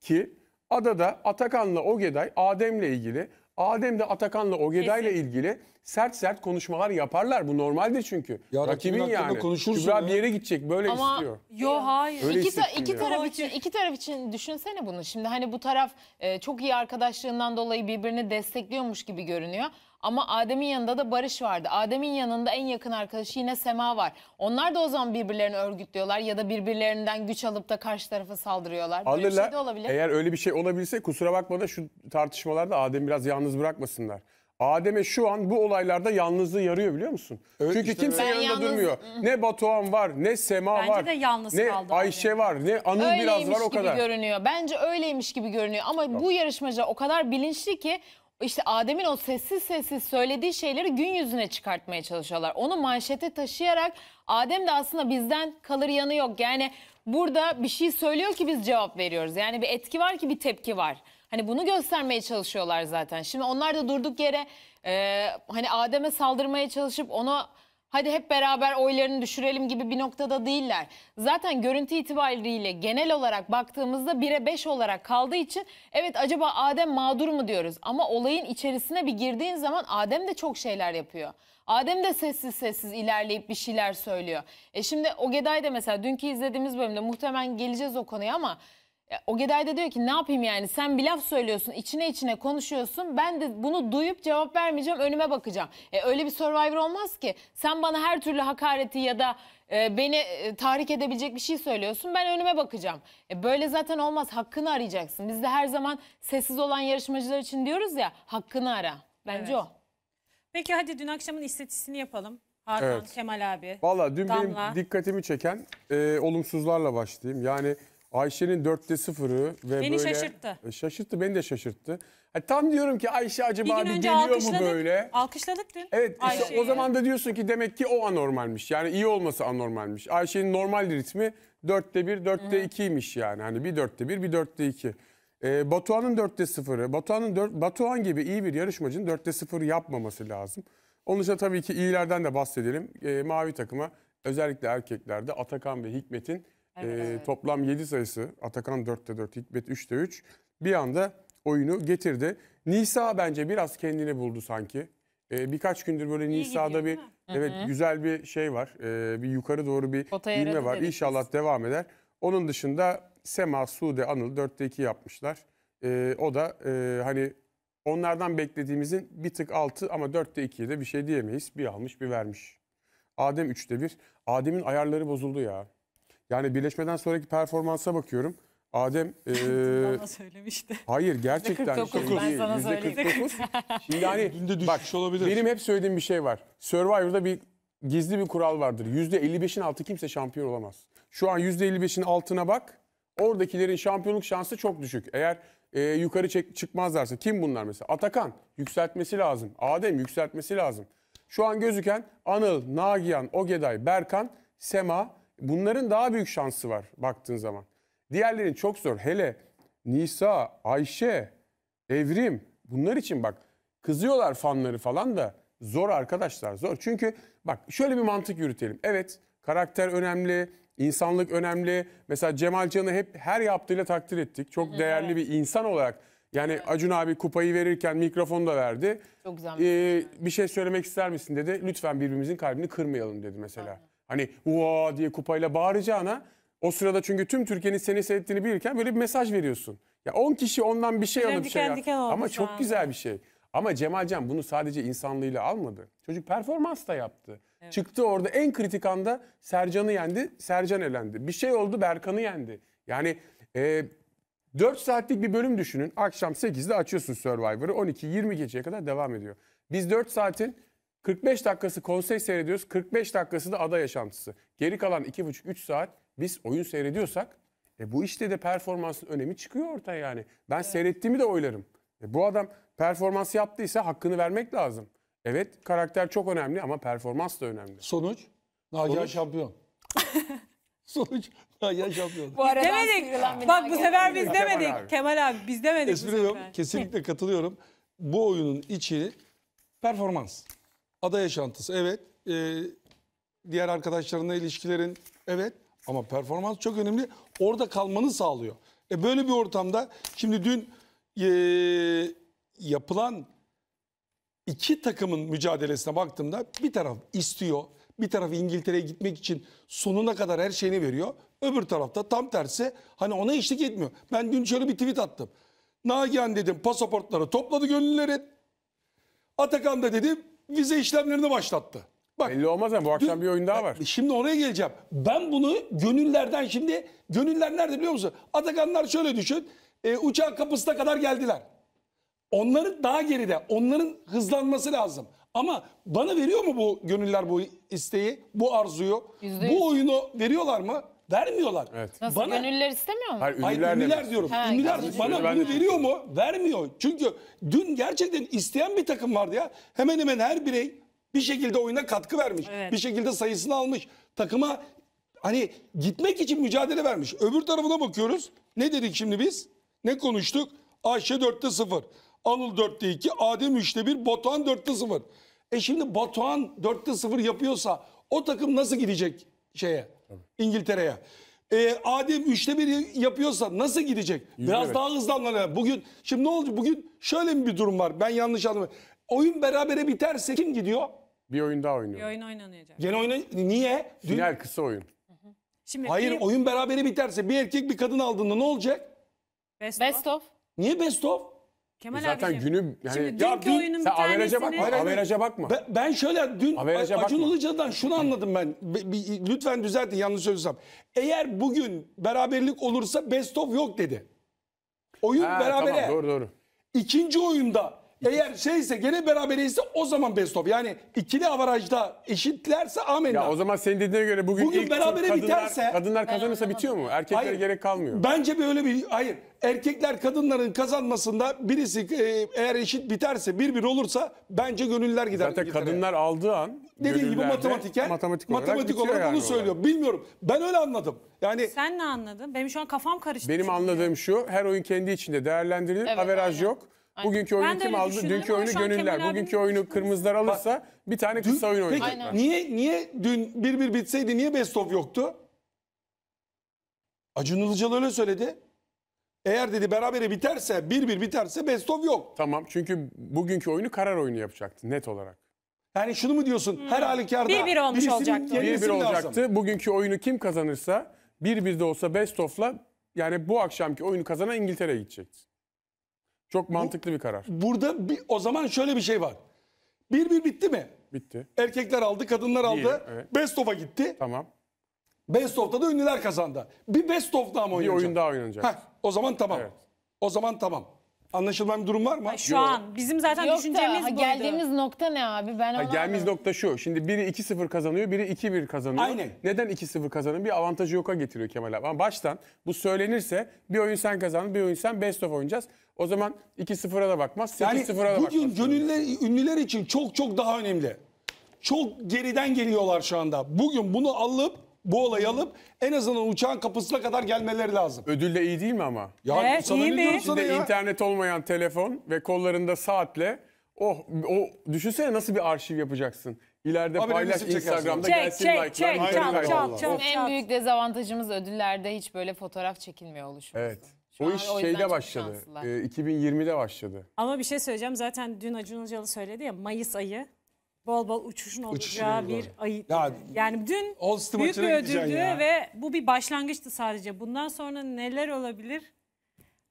ki adada Atakan'la Ogeday Adem'le ilgili, Adem de Atakan'la Ogeday'la Kesin. ilgili sert sert konuşmalar yaparlar. Bu normaldir çünkü. Ya rakibin yani. konuşursun Kübra bir yere gidecek böyle Ama istiyor. yo hayır. Öyle İki, ta- iki ya. taraf için iki taraf için düşünsene bunu. Şimdi hani bu taraf e, çok iyi arkadaşlığından dolayı birbirini destekliyormuş gibi görünüyor. Ama Adem'in yanında da Barış vardı. Adem'in yanında en yakın arkadaşı yine Sema var. Onlar da o zaman birbirlerini örgütlüyorlar ya da birbirlerinden güç alıp da karşı tarafa saldırıyorlar. Böyle şey de olabilir. Eğer öyle bir şey olabilse kusura bakma da şu tartışmalarda Adem biraz yalnız bırakmasınlar. Adem'e şu an bu olaylarda yalnızlığı yarıyor biliyor musun? Evet, Çünkü işte kimse yanında yalnız- durmuyor. Ne Batuhan var, ne Sema Bence var, de yalnız ne kaldı Ayşe var, ne Anıl Öyleymiş biraz var o kadar. öyleymiş gibi görünüyor. Bence öyleymiş gibi görünüyor ama bu yarışmacı o kadar bilinçli ki işte Adem'in o sessiz sessiz söylediği şeyleri gün yüzüne çıkartmaya çalışıyorlar. Onu manşete taşıyarak Adem de aslında bizden kalır yanı yok. Yani burada bir şey söylüyor ki biz cevap veriyoruz. Yani bir etki var ki bir tepki var. Hani bunu göstermeye çalışıyorlar zaten. Şimdi onlar da durduk yere e, hani Adem'e saldırmaya çalışıp onu hadi hep beraber oylarını düşürelim gibi bir noktada değiller. Zaten görüntü itibariyle genel olarak baktığımızda 1'e 5 olarak kaldığı için evet acaba Adem mağdur mu diyoruz ama olayın içerisine bir girdiğin zaman Adem de çok şeyler yapıyor. Adem de sessiz sessiz ilerleyip bir şeyler söylüyor. E şimdi o Geday da mesela dünkü izlediğimiz bölümde muhtemelen geleceğiz o konuya ama o Geday da diyor ki ne yapayım yani sen bir laf söylüyorsun içine içine konuşuyorsun ben de bunu duyup cevap vermeyeceğim önüme bakacağım. E, öyle bir survivor olmaz ki sen bana her türlü hakareti ya da e, beni e, tahrik edebilecek bir şey söylüyorsun ben önüme bakacağım. E, böyle zaten olmaz hakkını arayacaksın biz de her zaman sessiz olan yarışmacılar için diyoruz ya hakkını ara bence evet. o. Peki hadi dün akşamın istatistiğini yapalım. Hakan, evet. Kemal abi, Valla dün Damla. benim dikkatimi çeken e, olumsuzlarla başlayayım yani... Ayşe'nin dörtte sıfırı ve Beni böyle... şaşırttı. E, şaşırttı, beni de şaşırttı. Ha, tam diyorum ki Ayşe acaba bir, bir geliyor mu böyle? Alkışladık dün Evet işte o zaman da diyorsun ki demek ki o anormalmiş. Yani iyi olması anormalmiş. Ayşe'nin normal ritmi dörtte bir, dörtte ikiymiş yani. Hani bir dörtte bir, bir dörtte iki. Ee, Batuhan'ın dörtte sıfırı. Batuhan'ın dört, Batuhan gibi iyi bir yarışmacının dörtte sıfır yapmaması lazım. Onun için tabii ki iyilerden de bahsedelim. Ee, mavi takıma özellikle erkeklerde Atakan ve Hikmet'in Evet, ee, evet. Toplam 7 sayısı. Atakan 4'te 4, Hikmet 3'te 3. Bir anda oyunu getirdi. Nisa bence biraz kendini buldu sanki. Ee, birkaç gündür böyle Nisa'da bir evet Hı-hı. güzel bir şey var. Ee, bir yukarı doğru bir ilme var. dedik İnşallah devam eder. Onun dışında Sema, Sude, Anıl 4'te 2 yapmışlar. Ee, o da e, hani onlardan beklediğimizin bir tık altı ama 4'te 2'ye de bir şey diyemeyiz. Bir almış bir vermiş. Adem 3'te 1. Adem'in ayarları bozuldu ya. Yani birleşmeden sonraki performansa bakıyorum. Adem e, bana söylemişti. Hayır gerçekten %49, şey ben sana %49. Şimdi hani bak olabilir. benim hep söylediğim bir şey var. Survivor'da bir gizli bir kural vardır. %55'in altı kimse şampiyon olamaz. Şu an %55'in altına bak. Oradakilerin şampiyonluk şansı çok düşük. Eğer e, yukarı çek, çıkmazlarsa kim bunlar mesela? Atakan yükseltmesi lazım. Adem yükseltmesi lazım. Şu an gözüken Anıl, Nagihan, Ogeday, Berkan, Sema, bunların daha büyük şansı var baktığın zaman. Diğerlerin çok zor. Hele Nisa, Ayşe, Evrim bunlar için bak kızıyorlar fanları falan da zor arkadaşlar zor. Çünkü bak şöyle bir mantık yürütelim. Evet karakter önemli, insanlık önemli. Mesela Cemal Can'ı hep her yaptığıyla takdir ettik. Çok değerli bir insan olarak. Yani evet. Acun abi kupayı verirken mikrofonu da verdi. Çok güzel. Ee, şey. bir şey söylemek ister misin dedi. Lütfen birbirimizin kalbini kırmayalım dedi mesela. Aynen. Hani vaa diye kupayla bağıracağına o sırada çünkü tüm Türkiye'nin seni seyrettiğini bilirken böyle bir mesaj veriyorsun. Ya 10 kişi ondan bir şey alıp diken şey diken ama çok güzel bir şey. Ama Cemalcan bunu sadece insanlığıyla almadı. Çocuk performans da yaptı. Evet. Çıktı orada en kritik anda Sercan'ı yendi, Sercan elendi. Bir şey oldu Berkan'ı yendi. Yani e, 4 saatlik bir bölüm düşünün. Akşam 8'de açıyorsun Survivor'ı 12-20 geceye kadar devam ediyor. Biz 4 saatin 45 dakikası konsey seyrediyoruz. 45 dakikası da ada yaşantısı. Geri kalan 2,5-3 saat biz oyun seyrediyorsak e bu işte de performansın önemi çıkıyor ortaya yani. Ben evet. seyrettiğimi de oylarım. E bu adam performans yaptıysa hakkını vermek lazım. Evet karakter çok önemli ama performans da önemli. Sonuç? Nagihan şampiyon. Sonuç Nagihan şampiyon. Bu arada demedik. Bak bu sefer biz demedik. Kemal abi, Kemal abi biz demedik. Espri Kesinlikle katılıyorum. Bu oyunun içi performans. Ada yaşantısı evet. E, diğer arkadaşlarına ilişkilerin evet. Ama performans çok önemli. Orada kalmanı sağlıyor. E böyle bir ortamda şimdi dün e, yapılan iki takımın mücadelesine baktığımda bir taraf istiyor. Bir taraf İngiltere'ye gitmek için sonuna kadar her şeyini veriyor. Öbür tarafta tam tersi hani ona eşlik etmiyor. Ben dün şöyle bir tweet attım. Nagihan dedim pasaportları topladı gönüllüleri. Atakan da dedim vize işlemlerini başlattı. Bak, Belli olmaz ama bu akşam dün, bir oyun daha var. Şimdi oraya geleceğim. Ben bunu gönüllerden şimdi gönüller nerede biliyor musun? Atakanlar şöyle düşün. E, uçağın kapısına kadar geldiler. Onların daha geride. Onların hızlanması lazım. Ama bana veriyor mu bu gönüller bu isteği, bu arzuyu? %100. Bu oyunu veriyorlar mı? Vermiyorlar. Evet. Nasıl bana, gönüller istemiyor mu? Hayır, Hayır ünlüler, diyorum. Ha, ünlüler yani. bana bunu veriyor mu? Vermiyor. Çünkü dün gerçekten isteyen bir takım vardı ya. Hemen hemen her birey bir şekilde oyuna katkı vermiş. Evet. Bir şekilde sayısını almış. Takıma hani gitmek için mücadele vermiş. Öbür tarafına bakıyoruz. Ne dedik şimdi biz? Ne konuştuk? Ayşe 4'te 0. Anıl 4'te 2. Adem 3'te 1. Batuhan 4'te 0. E şimdi Batuhan 4'te 0 yapıyorsa o takım nasıl gidecek şeye? İngiltere'ye. E, Adem üçte bir yapıyorsa nasıl gidecek? Biraz evet. daha hızlanmalı. Bugün şimdi ne oldu? Bugün şöyle mi bir durum var? Ben yanlış anladım. Oyun berabere biterse kim gidiyor? Bir oyun daha oynuyor. Bir oyun oynanacak. Gene oyna niye? Final kısa oyun. Şimdi Hayır bir... oyun berabere biterse bir erkek bir kadın aldığında ne olacak? Best, best of. of. Niye best of? Kemal e zaten abicim. günü yani Şimdi ya dünkü dün- oyunun bir sen averaja tanesini... bakma, averaja bakma. Ben, ben şöyle dün Averaja Ac- Acun bakma. şunu anladım ben. Bi- bi- lütfen düzeltin yanlış söylüyorsam. Eğer bugün beraberlik olursa best of yok dedi. Oyun Ha, berabere. tamam, doğru doğru. İkinci oyunda eğer şeyse gene berabereyse o zaman best of. Yani ikili avarajda eşitlerse amenna. Ya o zaman senin dediğine göre bugün, Bugün ilk berabere kadınlar, biterse- kadınlar kazanırsa bitiyor mu? Erkeklere Hayır. gerek kalmıyor. Bence böyle bir hayır. Erkekler kadınların kazanmasında birisi e, eğer eşit biterse bir bir olursa bence gönüller gider. Zaten İngiltere'ye. kadınlar aldığı an dediğim gibi gönüllerde matematik olarak, matematik olarak yani bunu olay. söylüyor. Bilmiyorum. Ben öyle anladım. Yani Sen ne anladın? Benim şu an kafam karıştı. Benim çünkü. anladığım şu her oyun kendi içinde değerlendirilir. averaj yok. Aynen. Bugünkü oyunu kim aldı? Dünkü oyunu gönüller. Bugünkü oyunu kırmızılar alırsa Bak, bir tane kısa oyun Peki oynayacaklar. niye niye dün bir bir bitseydi niye best of yoktu? Acun Ilıcalı öyle söyledi. Eğer dedi berabere biterse bir bir biterse best of yok. Tamam çünkü bugünkü oyunu karar oyunu yapacaktı net olarak. Yani şunu mu diyorsun? Her hmm. halükarda bir bir olmuş olacaktı. Bir bir 1 lazım. olacaktı. Bugünkü oyunu kim kazanırsa bir bir de olsa best of'la yani bu akşamki oyunu kazanan İngiltere'ye gidecekti. Çok mantıklı bir karar. Burada bir, o zaman şöyle bir şey var. Bir bir bitti mi? Bitti. Erkekler aldı, kadınlar aldı. Diyelim, evet. Best of'a gitti. Tamam. Best of'ta da ünlüler kazandı. Bir best of daha mı Bir oyun daha oynanacak. Heh, o zaman tamam. Evet. O zaman tamam. Anlaşılmayan bir durum var mı? Ay, şu Yok. an bizim zaten Yok da düşüncemiz ha, buydu. geldiğimiz nokta ne abi? Ben Ha, geldiğimiz nokta şu. Şimdi biri 2-0 kazanıyor, biri 2-1 kazanıyor. Aynen. Neden 2-0 kazanın? Bir avantajı yoka getiriyor Kemal abi. Ama baştan bu söylenirse bir oyun sen kazandın, bir oyun sen best of oynayacağız. O zaman 2-0'a da bakmaz, 8-0'a Yani da bakmaz. bugün gönüller, ünlüler için çok çok daha önemli. Çok geriden geliyorlar şu anda. Bugün bunu alıp bu olayı alıp en azından uçağın kapısına kadar gelmeleri lazım. Ödülle iyi değil mi ama? Ya He, sana iyi ne mi? sana ya? internet olmayan telefon ve kollarında saatle oh o düşünsene nasıl bir arşiv yapacaksın. İleride Abi paylaş resim çekersin. Instagram'da Çek gelsin çek like'lar. çek çal çal çal çal. Bizim en büyük dezavantajımız ödüllerde hiç böyle fotoğraf çekilmiyor oluşumuz. Evet. Şu O iş yüzden şeyde başladı. e, 2020'de başladı. Ama bir şey söyleyeceğim. Zaten dün Acun Ilıcalı söyledi ya Mayıs ayı bol bol uçuşun olacağı bir var. Ya- yani dün büyük bir gideceksin ödüldü ve bu bir başlangıçtı sadece. Bundan sonra neler olabilir?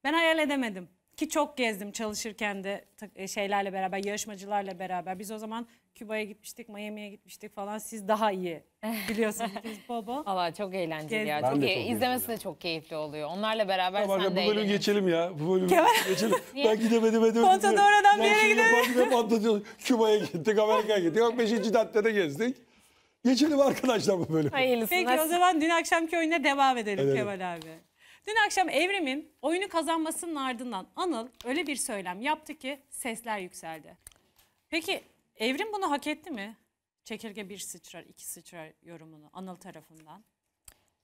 Ben hayal edemedim. Ki çok gezdim çalışırken de e, şeylerle beraber, yarışmacılarla beraber. Biz o zaman Küba'ya gitmiştik, Miami'ye gitmiştik falan. Siz daha iyi biliyorsunuz baba. Allah çok eğlenceli ya. çok çok İzlemesi de çok keyifli oluyor. Onlarla beraber tamam, sen de Bu bölümü geçelim ya. Bu bölümü geçelim. ben gidemedim edemedim. Kontada oradan bir yere gidelim. Küba'ya gittik, Amerika'ya gittik. Bak 5. caddede gezdik. Geçelim arkadaşlar bu bölümü. Hayırlısı. Peki o zaman dün akşamki oyuna devam edelim evet. Kemal abi. Dün akşam Evrim'in oyunu kazanmasının ardından Anıl öyle bir söylem yaptı ki sesler yükseldi. Peki Evrim bunu hak etti mi? Çekirge bir sıçrar, iki sıçrar yorumunu Anıl tarafından.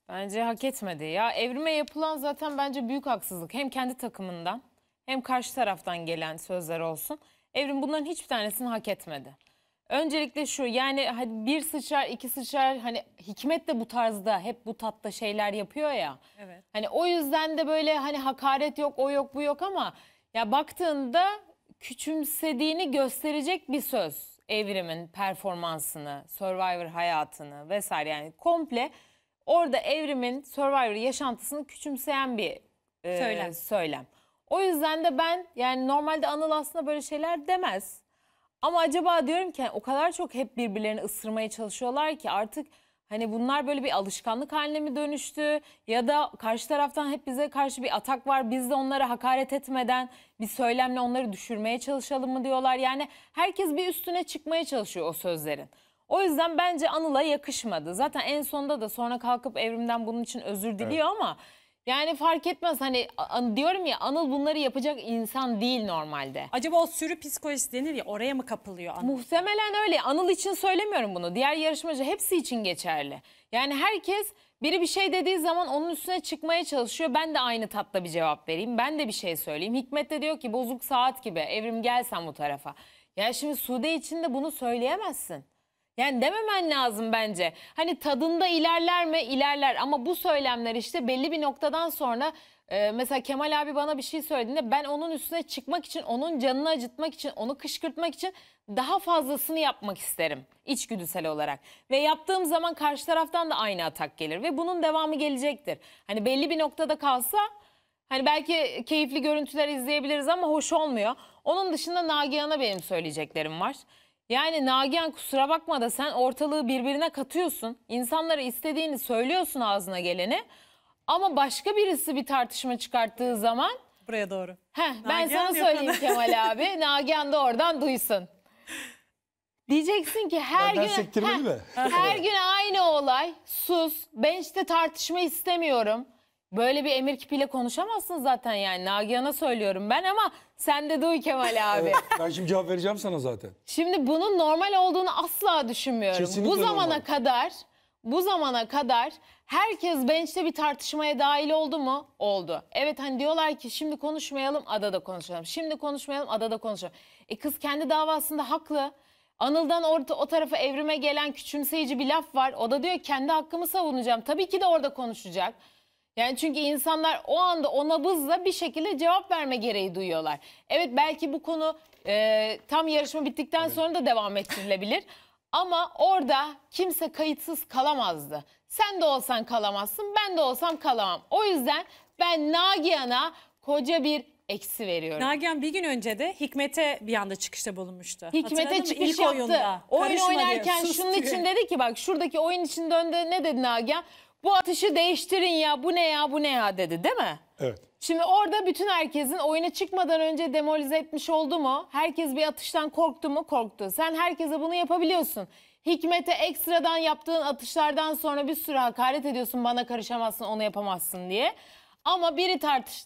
Bence hak etmedi ya. Evrime yapılan zaten bence büyük haksızlık. Hem kendi takımından hem karşı taraftan gelen sözler olsun. Evrim bunların hiçbir tanesini hak etmedi. Öncelikle şu yani hani bir sıçar iki sıçar hani Hikmet de bu tarzda hep bu tatta şeyler yapıyor ya. Evet. Hani o yüzden de böyle hani hakaret yok o yok bu yok ama ya baktığında küçümsediğini gösterecek bir söz evrimin performansını, Survivor hayatını vesaire yani komple orada evrimin Survivor yaşantısını küçümseyen bir e, söylem. söylem. O yüzden de ben yani normalde Anıl aslında böyle şeyler demez. Ama acaba diyorum ki hani, o kadar çok hep birbirlerini ısırmaya çalışıyorlar ki artık hani bunlar böyle bir alışkanlık haline mi dönüştü? Ya da karşı taraftan hep bize karşı bir atak var. Biz de onlara hakaret etmeden bir söylemle onları düşürmeye çalışalım mı diyorlar. Yani herkes bir üstüne çıkmaya çalışıyor o sözlerin. O yüzden bence Anıl'a yakışmadı. Zaten en sonda da sonra kalkıp Evrim'den bunun için özür diliyor evet. ama yani fark etmez hani diyorum ya Anıl bunları yapacak insan değil normalde. Acaba o sürü psikolojisi denir ya oraya mı kapılıyor Anıl? Muhtemelen öyle. Anıl için söylemiyorum bunu. Diğer yarışmacı hepsi için geçerli. Yani herkes biri bir şey dediği zaman onun üstüne çıkmaya çalışıyor. Ben de aynı tatlı bir cevap vereyim. Ben de bir şey söyleyeyim. Hikmet de diyor ki bozuk saat gibi evrim gelsen bu tarafa. Ya şimdi Sude için de bunu söyleyemezsin. Yani dememen lazım bence. Hani tadında ilerler mi? İlerler ama bu söylemler işte belli bir noktadan sonra e, mesela Kemal abi bana bir şey söylediğinde ben onun üstüne çıkmak için, onun canını acıtmak için, onu kışkırtmak için daha fazlasını yapmak isterim içgüdüsel olarak. Ve yaptığım zaman karşı taraftan da aynı atak gelir ve bunun devamı gelecektir. Hani belli bir noktada kalsa Hani belki keyifli görüntüler izleyebiliriz ama hoş olmuyor. Onun dışında Nagihan'a benim söyleyeceklerim var. Yani Nagihan kusura bakma da sen ortalığı birbirine katıyorsun. İnsanlara istediğini söylüyorsun ağzına geleni. Ama başka birisi bir tartışma çıkarttığı zaman Buraya doğru. Heh, ben sana söyleyeyim yapmadı. Kemal abi. Nagihan da oradan duysun. Diyeceksin ki her gün sektirmedi heh, her gün aynı olay. Sus. Ben işte tartışma istemiyorum. Böyle bir emir kipiyle konuşamazsın zaten yani. Nagihan'a söylüyorum ben ama sen de duy Kemal abi. Evet, ben şimdi cevap vereceğim sana zaten. Şimdi bunun normal olduğunu asla düşünmüyorum. Kesinlikle bu zamana normal. kadar bu zamana kadar herkes bench'te bir tartışmaya dahil oldu mu? Oldu. Evet hani diyorlar ki şimdi konuşmayalım adada konuşalım. Şimdi konuşmayalım adada konuşalım. E kız kendi davasında haklı. Anıl'dan orta, o tarafa evrime gelen küçümseyici bir laf var. O da diyor kendi hakkımı savunacağım. Tabii ki de orada konuşacak. Yani çünkü insanlar o anda ona bızla bir şekilde cevap verme gereği duyuyorlar. Evet belki bu konu e, tam yarışma bittikten evet. sonra da devam ettirilebilir. Ama orada kimse kayıtsız kalamazdı. Sen de olsan kalamazsın, ben de olsam kalamam. O yüzden ben Nagihan'a koca bir eksi veriyorum. Nagihan bir gün önce de Hikmet'e bir anda çıkışta bulunmuştu. Hikmet'e çıkış yaptı. Oyunda. Oyun oynarken diyor, şunun diyor. için dedi ki bak şuradaki oyun içinde önde ne dedi Nagihan? bu atışı değiştirin ya bu ne ya bu ne ya dedi değil mi? Evet. Şimdi orada bütün herkesin oyuna çıkmadan önce demolize etmiş oldu mu? Herkes bir atıştan korktu mu? Korktu. Sen herkese bunu yapabiliyorsun. Hikmet'e ekstradan yaptığın atışlardan sonra bir sürü hakaret ediyorsun. Bana karışamazsın, onu yapamazsın diye. Ama biri tartış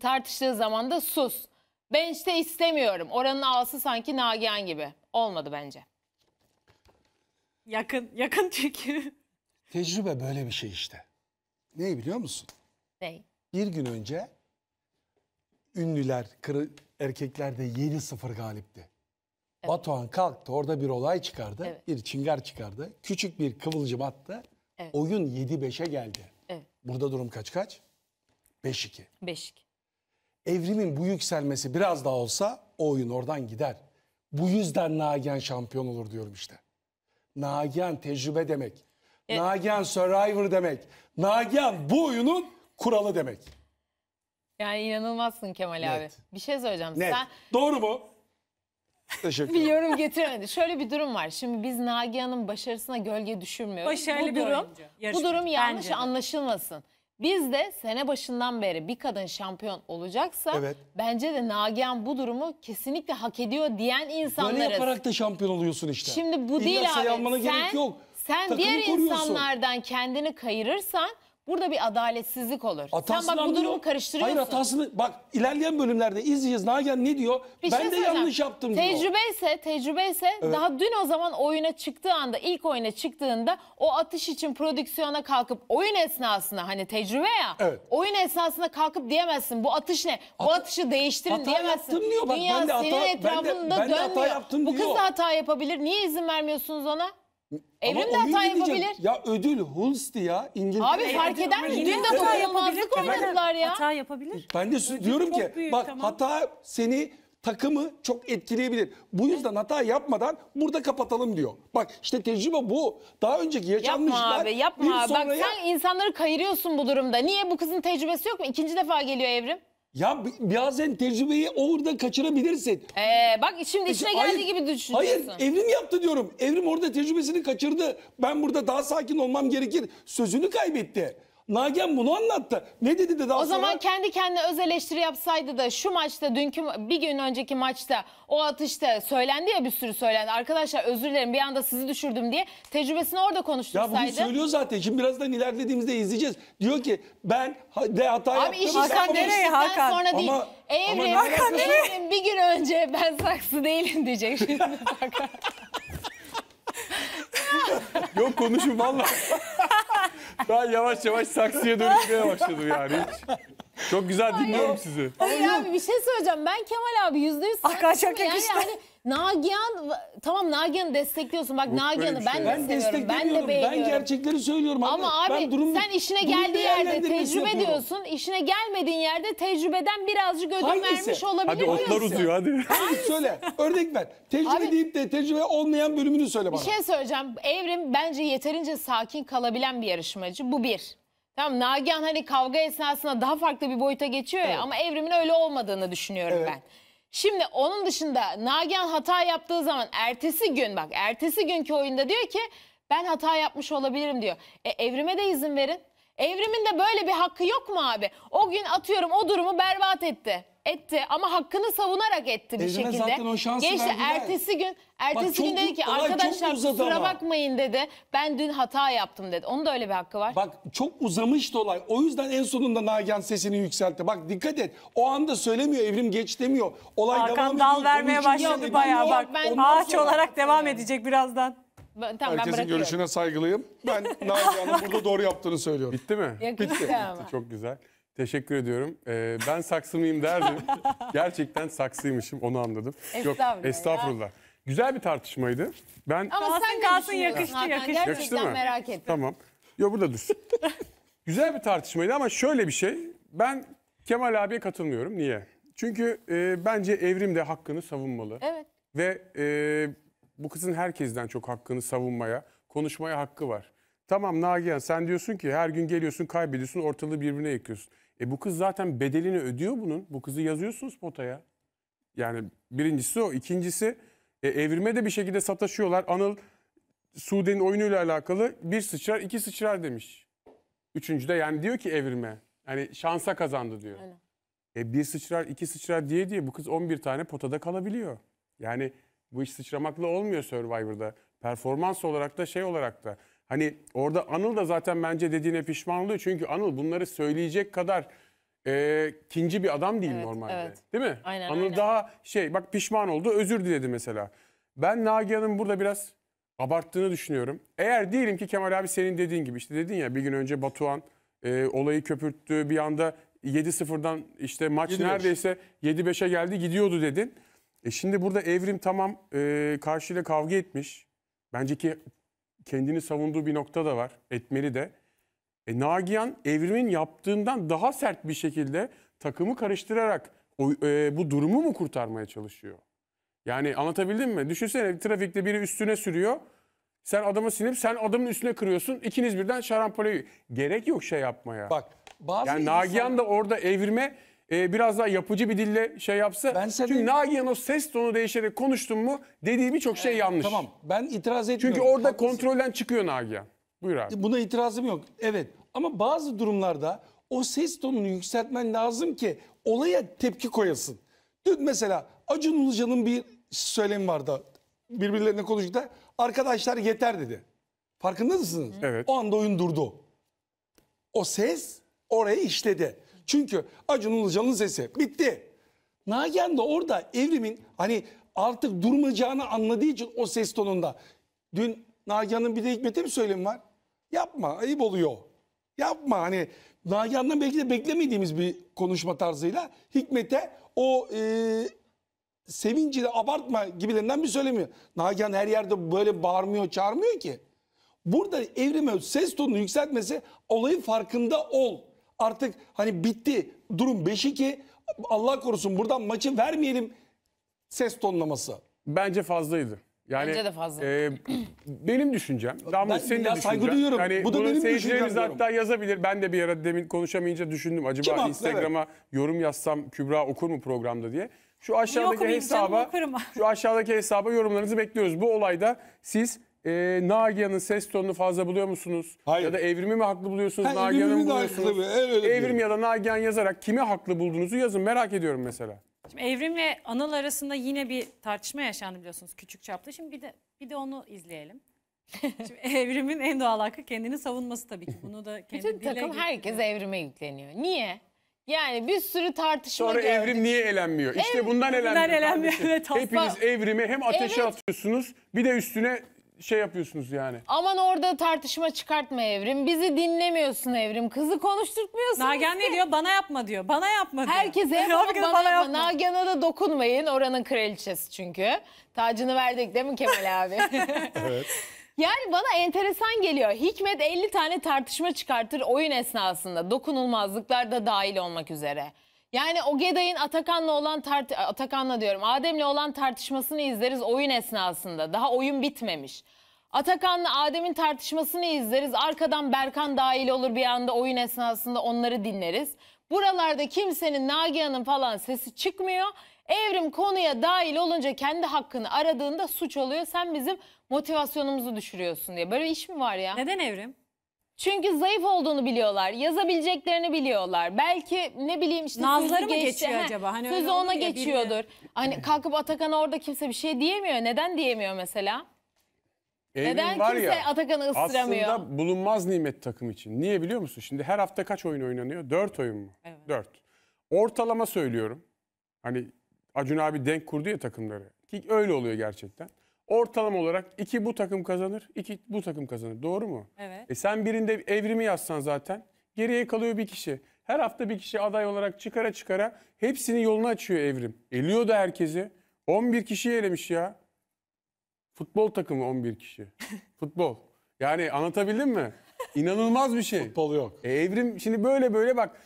tartıştığı zaman da sus. Ben işte istemiyorum. Oranın ağası sanki Nagihan gibi. Olmadı bence. Yakın, yakın çünkü. Tecrübe böyle bir şey işte. Neyi biliyor musun? Ney? Bir gün önce ünlüler kırı, erkeklerde 7-0 galipti. Evet. Batuhan kalktı orada bir olay çıkardı. Evet. Bir çingar çıkardı. Küçük bir kıvılcım attı. Evet. Oyun 7-5'e geldi. Evet. Burada durum kaç kaç? 5-2. 5-2. Evrimin bu yükselmesi biraz daha olsa o oyun oradan gider. Bu yüzden Nagihan şampiyon olur diyorum işte. Nagihan tecrübe demek. E- Nagihan Survivor demek. Nagihan bu oyunun kuralı demek. Yani inanılmazsın Kemal abi. Bir şey söyleyeceğim. Net. Sen Doğru mu? Teşekkür bir ederim. yorum getiremedi. Şöyle bir durum var. Şimdi biz Nagihan'ın başarısına gölge düşürmüyoruz. Başarılı bu bir durum, oyuncu. Bu durum yanlış Bence de. Biz de sene başından beri bir kadın şampiyon olacaksa Evet. bence de Nagihan bu durumu kesinlikle hak ediyor diyen Böyle insanlarız. yaparak da şampiyon oluyorsun işte. Şimdi bu İlla değil sayı abi. almana Sen gerek yok. Sen diğer insanlardan kendini kayırırsan burada bir adaletsizlik olur. Atasını Sen bak bu durumu karıştırıyorsun. Hayır hatasını bak ilerleyen bölümlerde izleyeceğiz. Nagen ne diyor? Bir şey ben şey de yanlış yaptım diyor. Tecrübe ise, tecrübe ise Evet. daha dün o zaman oyuna çıktığı anda, ilk oyuna çıktığında o atış için prodüksiyona kalkıp oyun esnasında hani tecrübe ya. Evet. Oyun esnasında kalkıp diyemezsin bu atış ne? Bu Hata- atışı değiştirin hata diyemezsin. yaptım diyor. Bak, Dünya ben de hata- senin ben de- etrafında ben de dönmüyor. yaptım bu kız da hata yapabilir. Niye izin vermiyorsunuz ona? Evrim de hata yapabilir. Ya ödül Hulsti ya İngiltere. Abi fark eder mi? Dün de dokunulmazlık oynadılar ya. Hata yapabilir. Ben de ödül diyorum ki büyük, bak tamam. hata seni takımı çok etkileyebilir. Bu yüzden hata yapmadan burada kapatalım diyor. Bak işte tecrübe bu. Daha önceki yaşanmışlar. Yapma abi yapma. Sonraya... Bak sen insanları kayırıyorsun bu durumda. Niye bu kızın tecrübesi yok mu? İkinci defa geliyor Evrim. Ya bi- bazen tecrübeyi orada kaçırabilirsin. Ee, bak şimdi işine Hayır, gibi düşünüyorsun. Hayır evrim yaptı diyorum. Evrim orada tecrübesini kaçırdı. Ben burada daha sakin olmam gerekir. Sözünü kaybetti. Nagen bunu anlattı. Ne dedi dedi. daha o sonra... O zaman kendi kendine öz eleştiri yapsaydı da şu maçta dünkü bir gün önceki maçta o atışta söylendi ya bir sürü söylendi. Arkadaşlar özür dilerim bir anda sizi düşürdüm diye tecrübesini orada konuştursaydı. Ya bunu söylüyor zaten. Şimdi birazdan ilerlediğimizde izleyeceğiz. Diyor ki ben de hata Abi yaptım. Abi Hakan nereye Hakan? Sonra ama, değil. Ama, Evrim, ama Hakan nereye? Bir gün önce ben saksı değilim diyecek şimdi Hakan. Yok konuşun valla. ben yavaş yavaş saksıya dönüşmeye başladım yani. Hiç. Çok güzel dinliyorum sizi. Hayır abi bir şey söyleyeceğim. Ben Kemal abi yüzde yüz Hakan saksıyım çok yani. yakıştı. Yani Nagihan tamam Nagihan'ı destekliyorsun. Bak Nagihan'ı ben, de şey- ben seviyorum. Ben de beğeniyorum. Ben gerçekleri söylüyorum. Ama abi ben durum, sen işine geldiği yerde tecrübe diyorsun. İşine gelmediğin yerde tecrübeden birazcık ödün Hangisi? vermiş olabilir Hadi diyorsun. otlar uzuyor hadi. Hangisi? söyle. Örnek ver. Tecrübe abi, deyip de tecrübe olmayan bölümünü söyle bana. Bir şey söyleyeceğim. Evrim bence yeterince sakin kalabilen bir yarışmacı. Bu bir. Tamam Nagihan hani kavga esnasında daha farklı bir boyuta geçiyor ya evet. ama Evrim'in öyle olmadığını düşünüyorum evet. ben. Şimdi onun dışında Nagihan hata yaptığı zaman ertesi gün bak ertesi günkü oyunda diyor ki ben hata yapmış olabilirim diyor. E, evrime de izin verin. Evrimin de böyle bir hakkı yok mu abi? O gün atıyorum o durumu berbat etti etti ama hakkını savunarak etti bir Ezine şekilde. zaten o şansı Geçti verdiler. ertesi gün ertesi Bak gün dedi ki arkadaşlar uzadı kusura ama." bakmayın dedi. Ben dün hata yaptım dedi. Onun da öyle bir hakkı var. Bak çok uzamış olay. O yüzden en sonunda Nagihan sesini yükseltti. Bak dikkat et. O anda söylemiyor evrim geç demiyor. Olay Hakan ediyor. dal vermeye başladı bayağı bak. ben- Ağaç sonra- olarak devam edecek birazdan. Ben, tamam Herkesin bırakıyorum. görüşüne saygılıyım. Ben Nagihan'ın burada doğru yaptığını söylüyorum. Bitti mi? Bitti bitti Çok güzel. Teşekkür ediyorum. Ee, ben saksı mıyım derdim. Gerçekten saksıymışım onu anladım. Estağfurullah Yok ya. Güzel bir tartışmaydı. Ben Ama Kalsın sen kalsın, yakıştı, Hakan? yakıştı. Yakıştı mı? merak ettim. tamam. Yo burada dur. Güzel bir tartışmaydı ama şöyle bir şey. Ben Kemal abiye katılmıyorum. Niye? Çünkü e, bence evrim de hakkını savunmalı. Evet. Ve e, bu kızın herkesten çok hakkını savunmaya, konuşmaya hakkı var. Tamam Nagihan sen diyorsun ki her gün geliyorsun kaybediyorsun ortalığı birbirine yıkıyorsun. E bu kız zaten bedelini ödüyor bunun. Bu kızı yazıyorsunuz potaya. Yani birincisi o. İkincisi e, evrime de bir şekilde sataşıyorlar. Anıl Sude'nin oyunuyla alakalı bir sıçrar iki sıçrar demiş. Üçüncü de yani diyor ki evrime. Hani şansa kazandı diyor. Aynen. E bir sıçrar iki sıçrar diye diye bu kız 11 tane potada kalabiliyor. Yani bu iş sıçramakla olmuyor Survivor'da. Performans olarak da şey olarak da. Hani orada Anıl da zaten bence dediğine pişman oluyor. Çünkü Anıl bunları söyleyecek kadar e, kinci bir adam değil Evet, normalde. evet. Değil mi? Aynen, Anıl aynen. daha şey bak pişman oldu özür diledi mesela. Ben Nagihan'ın burada biraz abarttığını düşünüyorum. Eğer diyelim ki Kemal abi senin dediğin gibi işte dedin ya bir gün önce Batuhan e, olayı köpürttü bir anda 7-0'dan işte maç 7 neredeyse 7-5'e geldi gidiyordu dedin. E şimdi burada Evrim tamam e, karşıyla kavga etmiş. Bence ki kendini savunduğu bir nokta da var. Etmeli de. E, Nagihan Evrim'in yaptığından daha sert bir şekilde takımı karıştırarak o, e, bu durumu mu kurtarmaya çalışıyor? Yani anlatabildim mi? Düşünsene trafikte biri üstüne sürüyor. Sen adama sinip sen adamın üstüne kırıyorsun. İkiniz birden şarampole gerek yok şey yapmaya. Bak bazı yani insan... Nagihan da orada evrime e, biraz daha yapıcı bir dille şey yapsa. Ben sana- Çünkü Nagihan o ses tonu değişerek konuştun mu dediği birçok şey yanlış. Tamam ben itiraz etmiyorum. Çünkü orada Haklısın. kontrolden çıkıyor Nagihan. Buyur abi. Buna itirazım yok. Evet ama bazı durumlarda o ses tonunu yükseltmen lazım ki olaya tepki koyasın. Dün mesela Acun Ilıcalı'nın bir söylemi vardı. Birbirlerine konuştuklar. Arkadaşlar yeter dedi. Farkında mısınız? Evet. O anda oyun durdu. O ses oraya işledi. Çünkü Acun Ilıcalı'nın sesi bitti. Nagihan da orada evrimin hani artık durmayacağını anladığı için o ses tonunda. Dün Nagihan'ın bir de Hikmet'e bir söylemi var. Yapma ayıp oluyor. Yapma hani Nagihan'dan belki de beklemediğimiz bir konuşma tarzıyla Hikmet'e o e, sevinci de abartma gibilerinden bir söylemiyor. Nagihan her yerde böyle bağırmıyor çağırmıyor ki. Burada evrime ses tonunu yükseltmesi olayın farkında ol artık hani bitti durum 5-2 Allah korusun buradan maçı vermeyelim ses tonlaması. Bence fazlaydı. Yani, Bence de fazla. E, benim düşüncem. Daha ben senin de düşüncen. saygı duyuyorum. Yani Bu da benim seyircilerimiz hatta yazabilir. Ben de bir ara demin konuşamayınca düşündüm. Acaba Kim Instagram'a evet. yorum yazsam Kübra okur mu programda diye. Şu aşağıdaki hesaba canım, şu aşağıdaki hesaba yorumlarınızı bekliyoruz. Bu olayda siz e, Nagihan'ın ses tonunu fazla buluyor musunuz? Hayır. Ya da evrimi mi haklı buluyorsunuz? Ha, Nagihan'ı mı buluyorsunuz? Haklı, evet, öyle Evrim diyorum. ya da Nagihan yazarak kimi haklı bulduğunuzu yazın. Merak ediyorum mesela. Şimdi Evrim ve Anıl arasında yine bir tartışma yaşandı biliyorsunuz küçük çapta. Şimdi bir de bir de onu izleyelim. Şimdi evrimin en doğal hakkı kendini savunması tabii ki. Bunu da kendi Bütün dile takım herkes evrime yükleniyor. Niye? Yani bir sürü tartışma Sonra gördük. evrim niye elenmiyor? İşte bundan elenmiyor. elenmiyor. Evet, Hepiniz evrime hem ateşe evet. atıyorsunuz bir de üstüne şey yapıyorsunuz yani. Aman orada tartışma çıkartma Evrim. Bizi dinlemiyorsun Evrim. Kızı konuşturtmuyorsun. Nagen ne diyor? Bana yapma diyor. Bana yapma diyor. Herkese yapma, bana, bana yapma. yapma. Nagen'a da dokunmayın. Oranın kraliçesi çünkü. Tacını verdik değil mi Kemal abi? evet. Yani bana enteresan geliyor. Hikmet 50 tane tartışma çıkartır oyun esnasında. Dokunulmazlıklar da dahil olmak üzere. Yani o Ogeday'ın Atakan'la olan tart Atakan'la diyorum Adem'le olan tartışmasını izleriz oyun esnasında. Daha oyun bitmemiş. Atakan'la Adem'in tartışmasını izleriz. Arkadan Berkan dahil olur bir anda oyun esnasında onları dinleriz. Buralarda kimsenin Nagihan'ın falan sesi çıkmıyor. Evrim konuya dahil olunca kendi hakkını aradığında suç oluyor. Sen bizim motivasyonumuzu düşürüyorsun diye. Böyle iş mi var ya? Neden Evrim? Çünkü zayıf olduğunu biliyorlar. Yazabileceklerini biliyorlar. Belki ne bileyim işte Nazları mı geçti. geçiyor acaba? Hani sözü ona ya, geçiyordur. bilmiyorum. Hani kalkıp Atakan orada kimse bir şey diyemiyor. Neden diyemiyor mesela? Evrim Neden var kimse Atakan'ı ısıramıyor? Aslında bulunmaz nimet takım için. Niye biliyor musun? Şimdi her hafta kaç oyun oynanıyor? Dört oyun mu? Evet. 4. Ortalama söylüyorum. Hani Acun abi denk kurdu ya takımları. Ki öyle oluyor gerçekten. Ortalama olarak iki bu takım kazanır, iki bu takım kazanır. Doğru mu? Evet. E sen birinde evrimi yazsan zaten geriye kalıyor bir kişi. Her hafta bir kişi aday olarak çıkara çıkara Hepsini yolunu açıyor evrim. Eliyordu herkesi. 11 kişi elemiş ya. Futbol takımı 11 kişi. Futbol. Yani anlatabildim mi? İnanılmaz bir şey. Futbol yok. E, evrim şimdi böyle böyle bak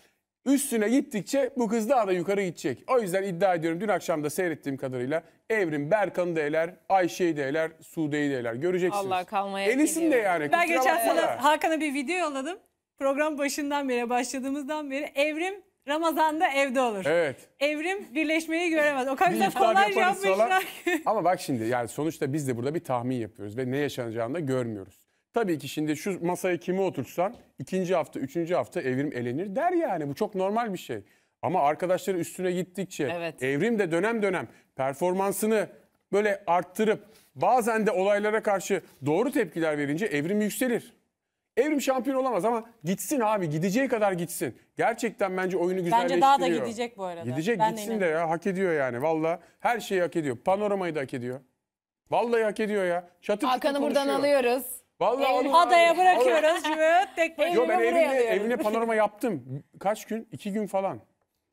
Üstüne gittikçe bu kız daha da yukarı gidecek. O yüzden iddia ediyorum dün akşam da seyrettiğim kadarıyla Evrim Berkan'ı da eler, Ayşe'yi de eler, Sude'yi de eler. Göreceksiniz. Allah kalmaya Elisin de gidiyor. yani. Ben geçen sene Hakan'a bir video yolladım. Program başından beri, başladığımızdan beri Evrim Ramazan'da evde olur. Evet. Evrim birleşmeyi göremez. O kadar Bir güzel iftar falan. yapmışlar. Ama bak şimdi yani sonuçta biz de burada bir tahmin yapıyoruz ve ne yaşanacağını da görmüyoruz. Tabii ki şimdi şu masaya kimi otursan ikinci hafta, üçüncü hafta evrim elenir der yani. Bu çok normal bir şey. Ama arkadaşları üstüne gittikçe Evet. evrim de dönem dönem performansını böyle arttırıp bazen de olaylara karşı doğru tepkiler verince evrim yükselir. Evrim şampiyon olamaz ama gitsin abi gideceği kadar gitsin. Gerçekten bence oyunu Bence daha da gidecek bu arada. Gidecek Ben gitsin de inanıyorum. ya hak ediyor yani valla her şeyi hak ediyor. Panoramayı da hak ediyor. Vallahi hak ediyor ya. Çatır Hakan'ı buradan alıyoruz. Vallahi onu- Adaya bırakıyoruz cıvıt tek Yo ben evine, evine panorama yaptım. Kaç gün? İki gün falan.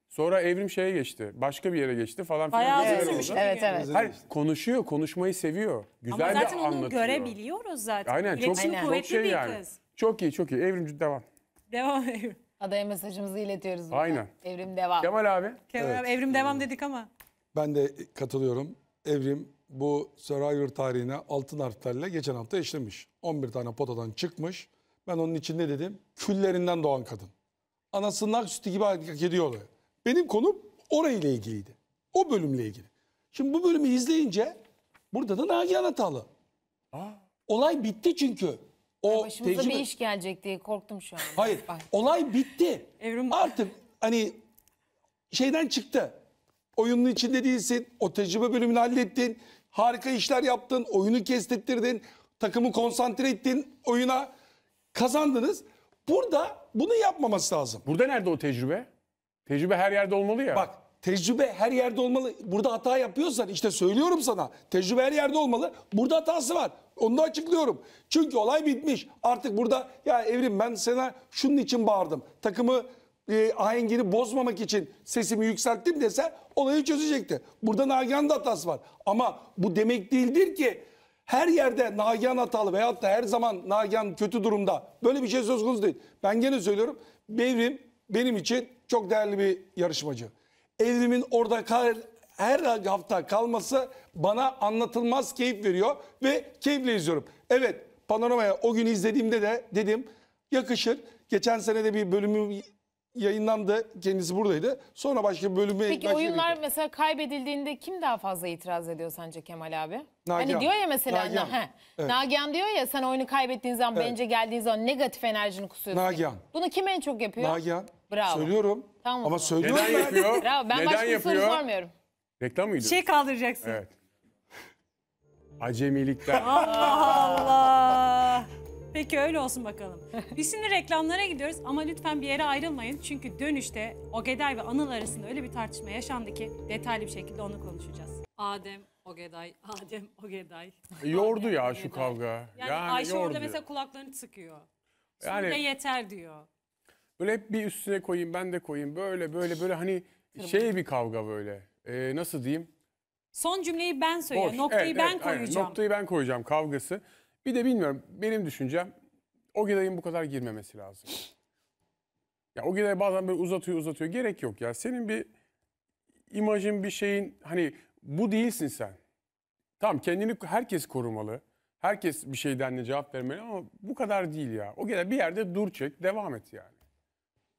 Sonra evrim şeye geçti. Başka bir yere geçti falan filan. Bayağı Bir oldu. Evet evet. Hayır konuşuyor, konuşmayı seviyor. Güzel Ama de zaten onu görebiliyoruz zaten. Aynen çok, İletişim çok kuvvetli şey bir yani. kız. Çok iyi çok iyi. Evrimci devam. Devam Evrim. Adaya mesajımızı iletiyoruz. buradan. Aynen. Evrim devam. Kemal abi. Kemal- Evrim devam dedik ama. Ben de katılıyorum. Evrim bu Survivor tarihine altın harflerle geçen hafta eşlemiş. 11 tane potadan çıkmış. Ben onun için ne dedim? Küllerinden doğan kadın. Anasının ak sütü gibi hak oluyor. Benim konum orayla ilgiliydi. O bölümle ilgili. Şimdi bu bölümü izleyince burada da Nagihan hatalı. Olay bitti çünkü. O Başımıza tecrübe- bir iş gelecek diye korktum şu an. Hayır. Ay. Olay bitti. Evrim- Artık hani şeyden çıktı. Oyunun içinde değilsin. O tecrübe bölümünü hallettin. Harika işler yaptın, oyunu kestirttirdin, takımı konsantre ettin, oyuna kazandınız. Burada bunu yapmaması lazım. Burada nerede o tecrübe? Tecrübe her yerde olmalı ya. Bak tecrübe her yerde olmalı. Burada hata yapıyorsan işte söylüyorum sana. Tecrübe her yerde olmalı. Burada hatası var. Onu da açıklıyorum. Çünkü olay bitmiş. Artık burada ya Evrim ben sana şunun için bağırdım. Takımı e, ahengini bozmamak için sesimi yükselttim dese olayı çözecekti. Burada Nagihan da hatası var. Ama bu demek değildir ki her yerde Nagihan hatalı veyahut da her zaman Nagihan kötü durumda. Böyle bir şey söz konusu değil. Ben gene söylüyorum. Bevrim benim için çok değerli bir yarışmacı. Evrim'in orada kal, her hafta kalması bana anlatılmaz keyif veriyor ve keyifle izliyorum. Evet Panorama'ya o gün izlediğimde de dedim yakışır. Geçen sene de bir bölümü yayından da kendisi buradaydı. Sonra başka bir bölüme... Peki başka oyunlar bir... mesela kaybedildiğinde kim daha fazla itiraz ediyor sence Kemal abi? Hani Nagihan. Hani diyor ya mesela Nagihan. Na, evet. Nagihan diyor ya sen oyunu kaybettiğin zaman evet. bence geldiğin zaman negatif enerjini kusuyorsun. Nagihan. Diye. Bunu kim en çok yapıyor? Nagihan. Bravo. Söylüyorum. Tamam Ama söylüyorum Neden ben. yapıyor? Bravo. Ben Neden başka yapıyor? soru sormuyorum. Reklam mıydı? Şey kaldıracaksın. Evet. Acemilikten. Allah Allah. Peki öyle olsun bakalım. Biz şimdi reklamlara gidiyoruz ama lütfen bir yere ayrılmayın. Çünkü dönüşte Ogeday ve Anıl arasında öyle bir tartışma yaşandı ki detaylı bir şekilde onu konuşacağız. Adem Ogeday, Adem Ogeday. E, yordu ya şu kavga. Yani, yani Ayşe yordu. orada mesela kulaklarını sıkıyor. yani, de yeter diyor. Böyle hep bir üstüne koyayım ben de koyayım böyle böyle böyle hani şey bir kavga böyle. Ee, nasıl diyeyim? Son cümleyi ben söylüyorum. Noktayı evet, ben evet, koyacağım. Aynen. Noktayı ben koyacağım kavgası. Bir de bilmiyorum benim düşüncem o Ogeday'ın bu kadar girmemesi lazım. Ya o Ogeday bazen böyle uzatıyor uzatıyor gerek yok ya. Senin bir imajın bir şeyin hani bu değilsin sen. Tamam kendini herkes korumalı. Herkes bir şeyden de cevap vermeli ama bu kadar değil ya. O gene bir yerde dur çek, devam et yani.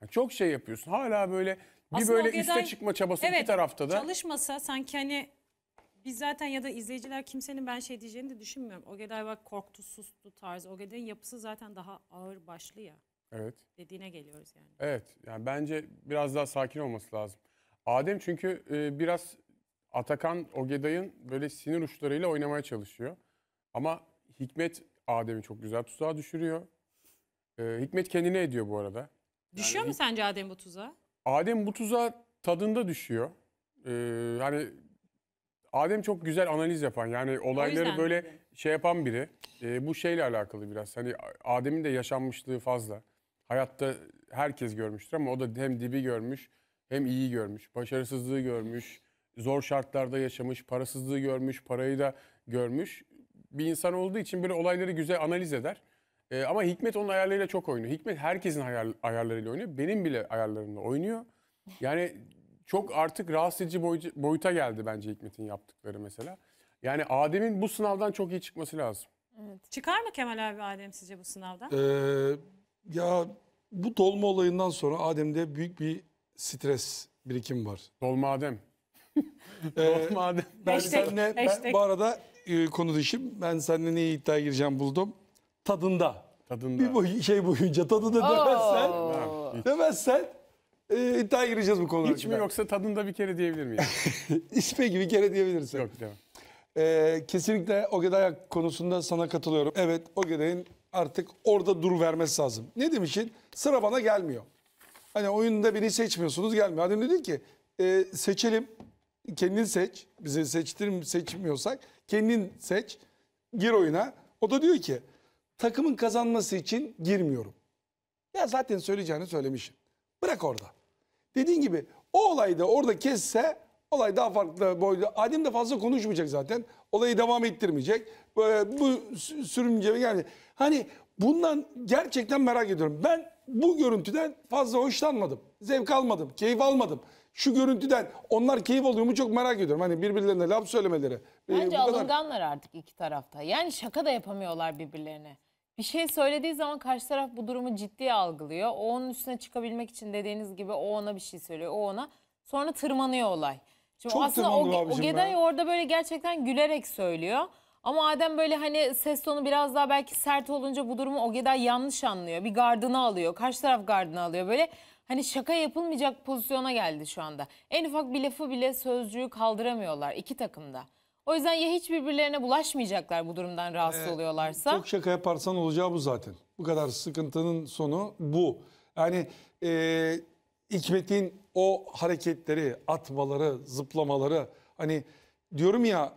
yani çok şey yapıyorsun. Hala böyle bir Aslında böyle Ogeday, üste çıkma çabası evet, iki tarafta da. Çalışmasa sanki hani biz zaten ya da izleyiciler kimsenin ben şey diyeceğini de düşünmüyorum. Ogeday bak korktu sustu tarzı. Ogeday'ın yapısı zaten daha ağır başlı ya. Evet. Dediğine geliyoruz yani. Evet. Yani bence biraz daha sakin olması lazım. Adem çünkü e, biraz Atakan Ogeday'ın böyle sinir uçlarıyla oynamaya çalışıyor. Ama Hikmet Adem'i çok güzel tuzağa düşürüyor. E, Hikmet kendine ediyor bu arada. Düşüyor yani, mu sence Adem bu tuzağa? Adem bu tuzağa tadında düşüyor. E, hani Adem çok güzel analiz yapan yani olayları yüzden. böyle şey yapan biri. E, bu şeyle alakalı biraz. Hani Adem'in de yaşanmışlığı fazla. Hayatta herkes görmüştür ama o da hem dibi görmüş hem iyi görmüş. Başarısızlığı görmüş, zor şartlarda yaşamış, parasızlığı görmüş, parayı da görmüş. Bir insan olduğu için böyle olayları güzel analiz eder. E, ama Hikmet onun ayarlarıyla çok oynuyor. Hikmet herkesin ayar, ayarlarıyla oynuyor. Benim bile ayarlarımla oynuyor. Yani çok artık rahatsız edici boyuta geldi bence Hikmet'in yaptıkları mesela. Yani Adem'in bu sınavdan çok iyi çıkması lazım. Evet. Çıkar mı Kemal abi Adem sizce bu sınavdan? Ee, ya bu dolma olayından sonra Adem'de büyük bir stres birikim var. Dolma Adem. Ee, dolma Adem. Ben hashtag, seninle, hashtag. Ben, bu arada e, konu dışı ben seninle neye iddia gireceğim buldum. Tadında. Tadında. Bir boy şey boyunca tadında demezsen, demezsen e, ee, iddia gireceğiz bu konuda. Hiç mi yoksa tadında bir kere diyebilir miyim? İsme gibi kere diyebilirsin. Yok devam. Ee, kesinlikle o Ogeday konusunda sana katılıyorum. Evet o Ogeday'ın artık orada dur vermesi lazım. Ne demişin? Sıra bana gelmiyor. Hani oyunda beni seçmiyorsunuz gelmiyor. Adem dedi ki e, seçelim. Kendin seç. Bizi seçtirim seçmiyorsak kendin seç. Gir oyuna. O da diyor ki takımın kazanması için girmiyorum. Ya zaten söyleyeceğini söylemişim. Bırak orada. Dediğin gibi o olayı da orada kesse olay daha farklı boyda. Adem de fazla konuşmayacak zaten. Olayı devam ettirmeyecek. Böyle bu sürümceme geldi. Hani bundan gerçekten merak ediyorum. Ben bu görüntüden fazla hoşlanmadım. Zevk almadım, keyif almadım. Şu görüntüden onlar keyif alıyor mu çok merak ediyorum. Hani birbirlerine laf söylemeleri. Ee, Bence ee, bu kadar... artık iki tarafta. Yani şaka da yapamıyorlar birbirlerine bir şey söylediği zaman karşı taraf bu durumu ciddiye algılıyor. O onun üstüne çıkabilmek için dediğiniz gibi o ona bir şey söylüyor, o ona. Sonra tırmanıyor olay. Şimdi Çok aslında o, o Geday orada böyle gerçekten gülerek söylüyor. Ama Adem böyle hani ses tonu biraz daha belki sert olunca bu durumu Ogeday yanlış anlıyor. Bir gardını alıyor. Karşı taraf gardını alıyor. Böyle hani şaka yapılmayacak pozisyona geldi şu anda. En ufak bir lafı bile sözcüğü kaldıramıyorlar iki takımda. O yüzden ya hiç birbirlerine bulaşmayacaklar bu durumdan rahatsız Ee, oluyorlarsa. Çok şaka yaparsan olacağı bu zaten. Bu kadar sıkıntının sonu bu. Yani e, Hikmet'in o hareketleri, atmaları, zıplamaları hani diyorum ya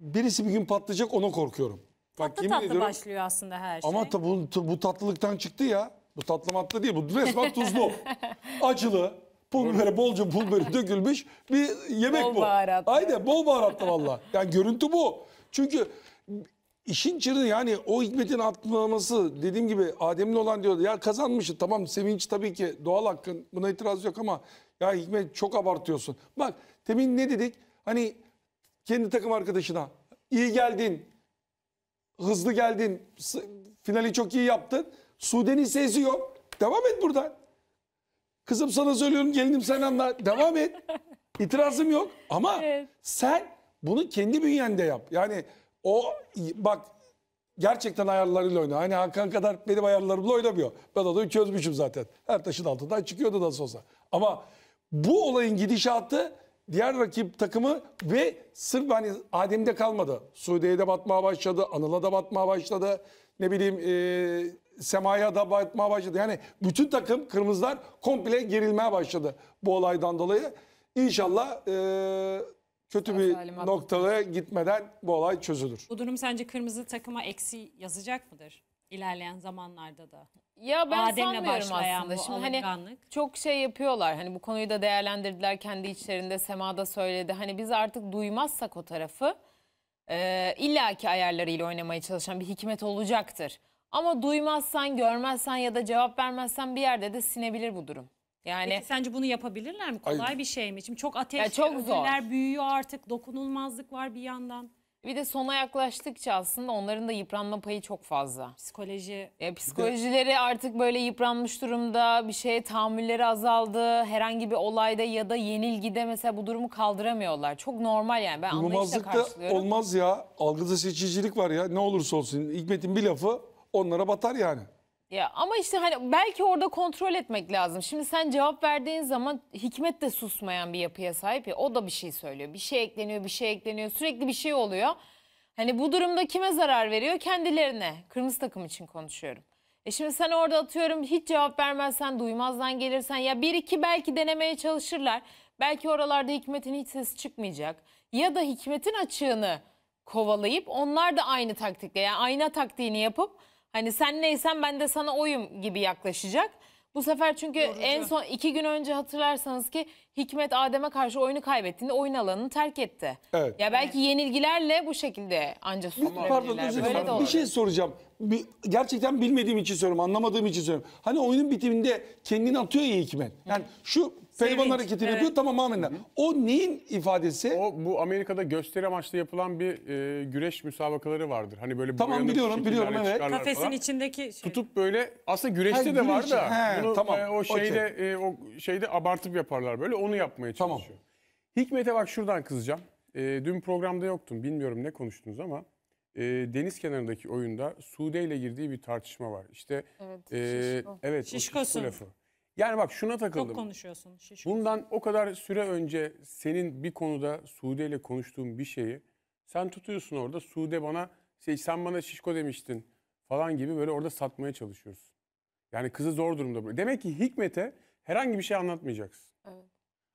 birisi bir gün patlayacak ona korkuyorum. Bak, Tatlı yemin tatlı ediyorum, başlıyor aslında her şey. Ama ta, bu, ta- bu tatlılıktan çıktı ya. Bu tatlı matlı değil bu resmen tuzlu. Acılı pul biberi bolca pul biberi dökülmüş bir yemek bol bu. Baharatlı. Aynen bol baharatlı valla. Yani görüntü bu. Çünkü işin çırı yani o hikmetin atlaması dediğim gibi Adem'in olan diyor Ya kazanmışsın tamam sevinç tabii ki doğal hakkın buna itiraz yok ama ya hikmet çok abartıyorsun. Bak temin ne dedik? Hani kendi takım arkadaşına iyi geldin, hızlı geldin, finali çok iyi yaptın. Sude'nin sesi yok. Devam et buradan. Kızım sana söylüyorum gelinim sen anla. Devam et. İtirazım yok ama Evet. sen bunu kendi bünyende yap. Yani o bak gerçekten ayarlarıyla oynuyor Hani Hakan kadar benim ayarlarımla oynamıyor. Ben odayı çözmüşüm zaten. Her taşın altından çıkıyordu nasıl olsa. Ama bu olayın gidişatı diğer rakip takımı ve sırf hani Adem'de kalmadı. Suudi'ye de batmaya başladı. Anıl'a da batmaya başladı. Ne bileyim eee semaya da batmaya başladı. Yani bütün takım kırmızılar komple gerilmeye başladı bu olaydan dolayı. İnşallah e, kötü bir noktaya gitmeden bu olay çözülür. Bu durum sence kırmızı takıma eksi yazacak mıdır? ilerleyen zamanlarda da. Ya ben Adem'le sanmıyorum aslında. Şimdi hani çok şey yapıyorlar. Hani bu konuyu da değerlendirdiler kendi içlerinde. Sema da söyledi. Hani biz artık duymazsak o tarafı e, illaki ayarlarıyla oynamaya çalışan bir hikmet olacaktır. Ama duymazsan, görmezsen ya da cevap vermezsen bir yerde de sinebilir bu durum. Yani Peki sence bunu yapabilirler mi? Kolay Hayır. bir şey mi? Şimdi çok ateş, çok zor. büyüyor artık. Dokunulmazlık var bir yandan. bir de sona yaklaştıkça aslında onların da yıpranma payı çok fazla. Psikoloji E, psikolojileri artık böyle yıpranmış durumda, bir şeye tahammülleri azaldı. Herhangi bir olayda ya da yenilgide mesela bu durumu kaldıramıyorlar. Çok normal yani ben anlayışla karşılıyorum. olmaz ya. Algıda seçicilik var ya. Ne olursa olsun. Hikmet'in bir lafı onlara batar yani. Ya ama işte hani belki orada kontrol etmek lazım. Şimdi sen cevap verdiğin zaman hikmet de susmayan bir yapıya sahip ya. O da bir şey söylüyor. Bir şey ekleniyor, bir şey ekleniyor. Sürekli bir şey oluyor. Hani bu durumda kime zarar veriyor? Kendilerine. Kırmızı takım için konuşuyorum. E şimdi sen orada atıyorum hiç cevap vermezsen, duymazdan gelirsen ya bir iki belki denemeye çalışırlar. Belki oralarda Hikmet'in hiç sesi çıkmayacak. Ya da Hikmet'in açığını kovalayıp onlar da aynı taktikle yani ayna taktiğini yapıp Hani sen neysen ben de sana oyum gibi yaklaşacak. Bu sefer çünkü Yorucu. en son iki gün önce hatırlarsanız ki Hikmet Adem'e karşı oyunu kaybettiğinde oyun alanını terk etti. Evet. Ya belki yenilgilerle bu şekilde ancak. sürdürebilirler. Pardon özür Böyle de dilerim. olur. Bir şey soracağım. Bir- gerçekten bilmediğim için soruyorum, anlamadığım için soruyorum. Hani oyunun bitiminde kendini atıyor ya Hikmet. Yani şu Pehlivan hareketini evet. yapıyor tamam amenna. O neyin ifadesi? O bu Amerika'da gösteri amaçlı yapılan bir e, güreş müsabakaları vardır. Hani böyle Tamam, biliyorum, biliyorum, evet. Kafesin falan. içindeki şey. Tutup böyle aslında güreşte Ha, de var da he, bunu, tamam, e, o okey. şeyde e, o şeyde abartıp yaparlar böyle onu yapmaya Tamam. çalışıyor. Hikmet'e bak şuradan kızacağım. E, dün programda yoktum bilmiyorum ne konuştunuz ama e, deniz kenarındaki oyunda Sude ile girdiği bir tartışma var. İşte Evet, e, şişko. evet o şişko lafı. Yani bak şuna takıldım. Çok konuşuyorsun. Şişko. Bundan o kadar süre önce senin bir konuda Sude ile konuştuğun bir şeyi sen tutuyorsun orada. Sude bana şey sen bana şişko demiştin falan gibi böyle orada satmaya çalışıyorsun. Yani kızı zor durumda. Demek ki Hikmet'e herhangi bir şey anlatmayacaksın. Evet.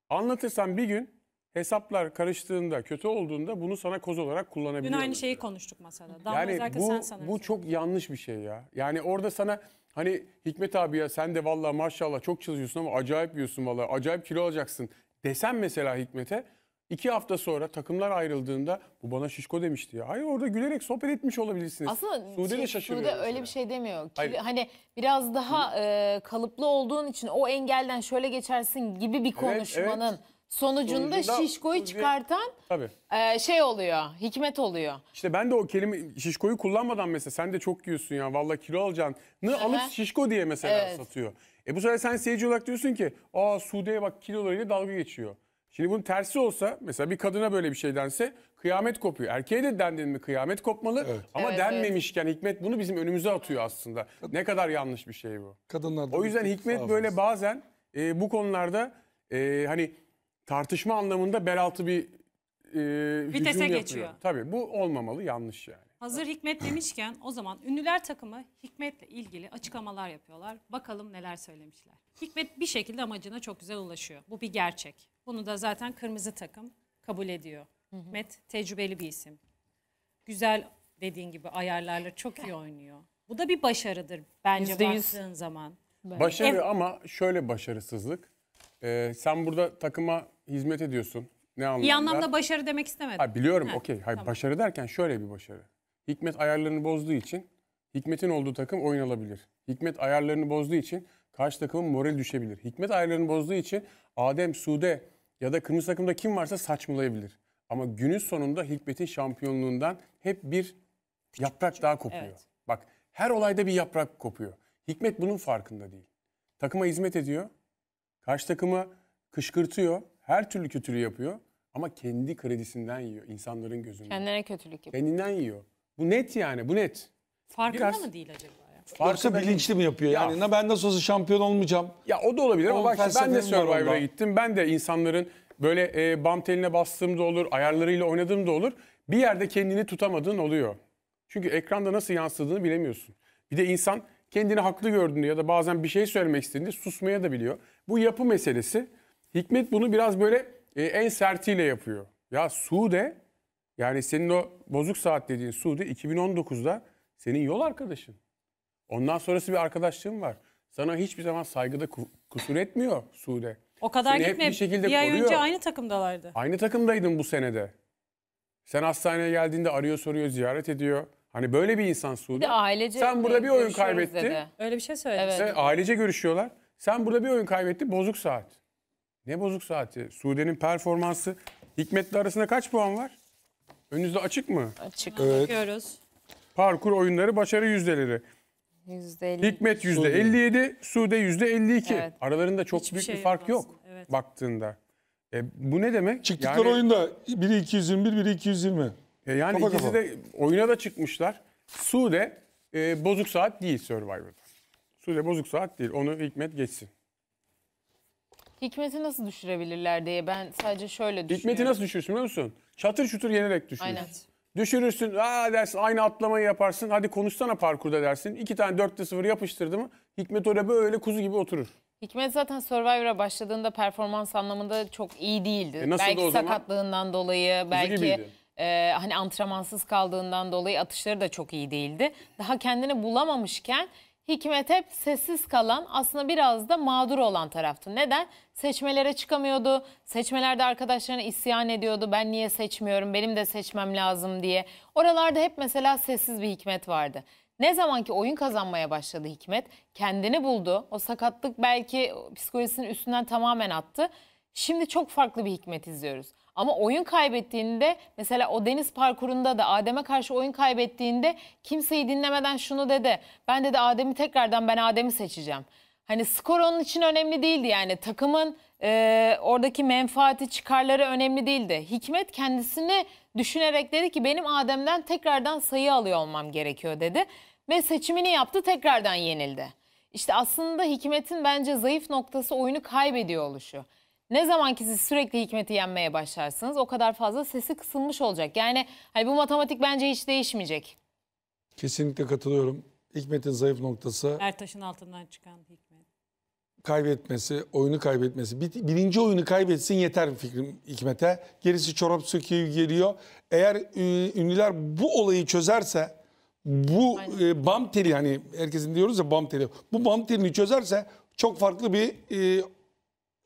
Anlatırsan bir gün hesaplar karıştığında, kötü olduğunda bunu sana koz olarak kullanabilir. Dün aynı şeyi konuştuk masada. Damla yani bu, sen bu çok yanlış bir şey ya. Yani orada sana hani Hikmet abi ya sen de vallahi maşallah çok çalışıyorsun ama acayip yiyorsun vallahi acayip kilo alacaksın desem mesela Hikmet'e iki hafta sonra takımlar ayrıldığında bu bana şişko demişti ya. Hayır orada gülerek sohbet etmiş olabilirsiniz. Aslında Sude şey, de şaşırıyor. Sude öyle bir şey demiyor. Hayır. Hani biraz daha e, kalıplı olduğun için o engelden şöyle geçersin gibi bir konuşmanın. Evet, evet Sonucunda, şişkoyu çıkartan Tabii. E, şey oluyor, hikmet oluyor. İşte ben de o kelime şişkoyu kullanmadan mesela sen de çok yiyorsun ya valla kilo alacaksın. Ne alıp şişko diye mesela Evet. satıyor. E bu sefer sen seyirci olarak diyorsun ki aa Sude'ye bak kilolarıyla dalga geçiyor. Şimdi bunun tersi olsa mesela bir kadına böyle bir şey dense kıyamet kopuyor. Erkeğe de dendin mi kıyamet kopmalı ama Evet, denmemişken hikmet bunu bizim önümüze atıyor aslında. Ne kadar yanlış bir şey bu. Kadınlar da O yüzden hikmet böyle bazen e, bu konularda e, hani tartışma anlamında bel bir e, Vitese hücum yapıyor. geçiyor. Tabii bu olmamalı yanlış yani. Hazır Hikmet demişken o zaman ünlüler takımı Hikmet'le ilgili açıklamalar yapıyorlar. Bakalım neler söylemişler. Hikmet bir şekilde amacına çok güzel ulaşıyor. Bu bir gerçek. Bunu da zaten kırmızı takım kabul ediyor. Hikmet tecrübeli bir isim. Güzel dediğin gibi ayarlarla çok iyi oynuyor. Bu da bir başarıdır bence %100. baktığın zaman. Başarı ama şöyle başarısızlık. Ee, sen burada takıma hizmet ediyorsun. Ne anlamda? İyi anlamda başarı demek istemedim. Ha, biliyorum okey. Hayır, tamam. Başarı derken şöyle bir başarı. Hikmet ayarlarını bozduğu için Hikmet'in olduğu takım oyun alabilir. Hikmet ayarlarını bozduğu için karşı takımın morali düşebilir. Hikmet ayarlarını bozduğu için Adem, Sude ya da kırmızı takımda kim varsa saçmalayabilir. Ama günün sonunda Hikmet'in şampiyonluğundan hep bir yaprak daha kopuyor. Evet. Bak her olayda bir yaprak kopuyor. Hikmet bunun farkında değil. Takıma hizmet ediyor. Karşı takımı kışkırtıyor. Her türlü kötülüğü yapıyor. Ama kendi kredisinden yiyor. insanların gözünde. Kendine kötülük yapıyor. Kendinden yiyor. Bu net yani bu net. Farkında Biraz... mı değil acaba? ya? Farkı bilinçli mi yapıyor? Yani ne ben nasıl olsa şampiyon olmayacağım. Ya o da olabilir ama Onun bak şimdi ben de Survivor'a gittim. Ben de insanların böyle e, bam teline bastığım da olur, ayarlarıyla oynadığım da olur. Bir yerde kendini tutamadığın oluyor. Çünkü ekranda nasıl yansıdığını bilemiyorsun. Bir de insan kendini haklı gördüğünde ya da bazen bir şey söylemek istediğinde susmaya da biliyor. Bu yapı meselesi. Hikmet bunu biraz böyle e, en sertiyle yapıyor. Ya Sude yani senin o bozuk saat dediğin Sude 2019'da senin yol arkadaşın. Ondan sonrası bir arkadaşlığın var. Sana hiçbir zaman saygıda kusur etmiyor Sude. O kadar Seni gitme. Hep bir, şekilde bir ay koruyor. önce aynı takımdalardı. Aynı takımdaydın bu senede. Sen hastaneye geldiğinde arıyor soruyor ziyaret ediyor. Hani böyle bir insan Suudi. Bir ailece Sen burada bir oyun kaybetti. Öyle bir şey söyledi. Evet. ailece görüşüyorlar. Sen burada bir oyun kaybetti. Bozuk saat. Ne bozuk saati? Suudi'nin performansı. Hikmet'le arasında kaç puan var? Önünüzde açık mı? Açık. Evet. Bakıyoruz. Parkur oyunları başarı yüzdeleri. %50. Hikmet %57, Sude %52. Evet. Aralarında çok Hiçbir büyük şey bir fark yok, yok evet. baktığında. E, bu ne demek? Çıktıkları yani... oyunda biri 221, biri 220. E, yani kafa ikisi de oyuna da çıkmışlar. Sude e, bozuk saat değil Survivor'da. Sude bozuk saat değil. Onu Hikmet geçsin. Hikmet'i nasıl düşürebilirler diye ben sadece şöyle düşünüyorum. Hikmet'i nasıl düşürürsün biliyor musun? Çatır çutur yenerek düşürürsün. Aynen. Düşürürsün, aa dersin aynı atlamayı yaparsın. Hadi konuşsana parkurda dersin. İki tane dörtte sıfır yapıştırdı mı Hikmet oraya böyle kuzu gibi oturur. Hikmet zaten Survivor'a başladığında performans anlamında çok iyi değildi. E nasıl belki o zaman? sakatlığından dolayı, belki gibiydi e, hani antrenmansız kaldığından dolayı atışları da çok iyi değildi. Daha kendini bulamamışken Hikmet hep sessiz kalan aslında biraz da mağdur olan taraftı. Neden? Seçmelere çıkamıyordu. Seçmelerde arkadaşlarına isyan ediyordu. Ben niye seçmiyorum? Benim de seçmem lazım diye. Oralarda hep mesela sessiz bir Hikmet vardı. Ne zaman ki oyun kazanmaya başladı Hikmet, kendini buldu. O sakatlık belki psikolojisinin üstünden tamamen attı. Şimdi çok farklı bir Hikmet izliyoruz. Ama oyun kaybettiğinde mesela o deniz parkurunda da Adem'e karşı oyun kaybettiğinde kimseyi dinlemeden şunu dedi. Ben dedi Adem'i tekrardan ben Adem'i seçeceğim. Hani skor onun için önemli değildi yani takımın e, oradaki menfaati çıkarları önemli değildi. Hikmet kendisini düşünerek dedi ki benim Adem'den tekrardan sayı alıyor olmam gerekiyor dedi. Ve seçimini yaptı tekrardan yenildi. İşte aslında Hikmet'in bence zayıf noktası oyunu kaybediyor oluşu. Ne zaman ki siz sürekli Hikmet'i yenmeye başlarsınız o kadar fazla sesi kısılmış olacak. Yani hani bu matematik bence hiç değişmeyecek. Kesinlikle katılıyorum. Hikmet'in zayıf noktası... Ertaş'ın altından çıkan Hikmet. Kaybetmesi, oyunu kaybetmesi. Bir, birinci oyunu kaybetsin yeter fikrim Hikmet'e. Gerisi çorap söküyor geliyor. Eğer ünlüler bu olayı çözerse bu e, bam teli hani herkesin diyoruz ya bam teli. Bu bam telini çözerse çok farklı bir e,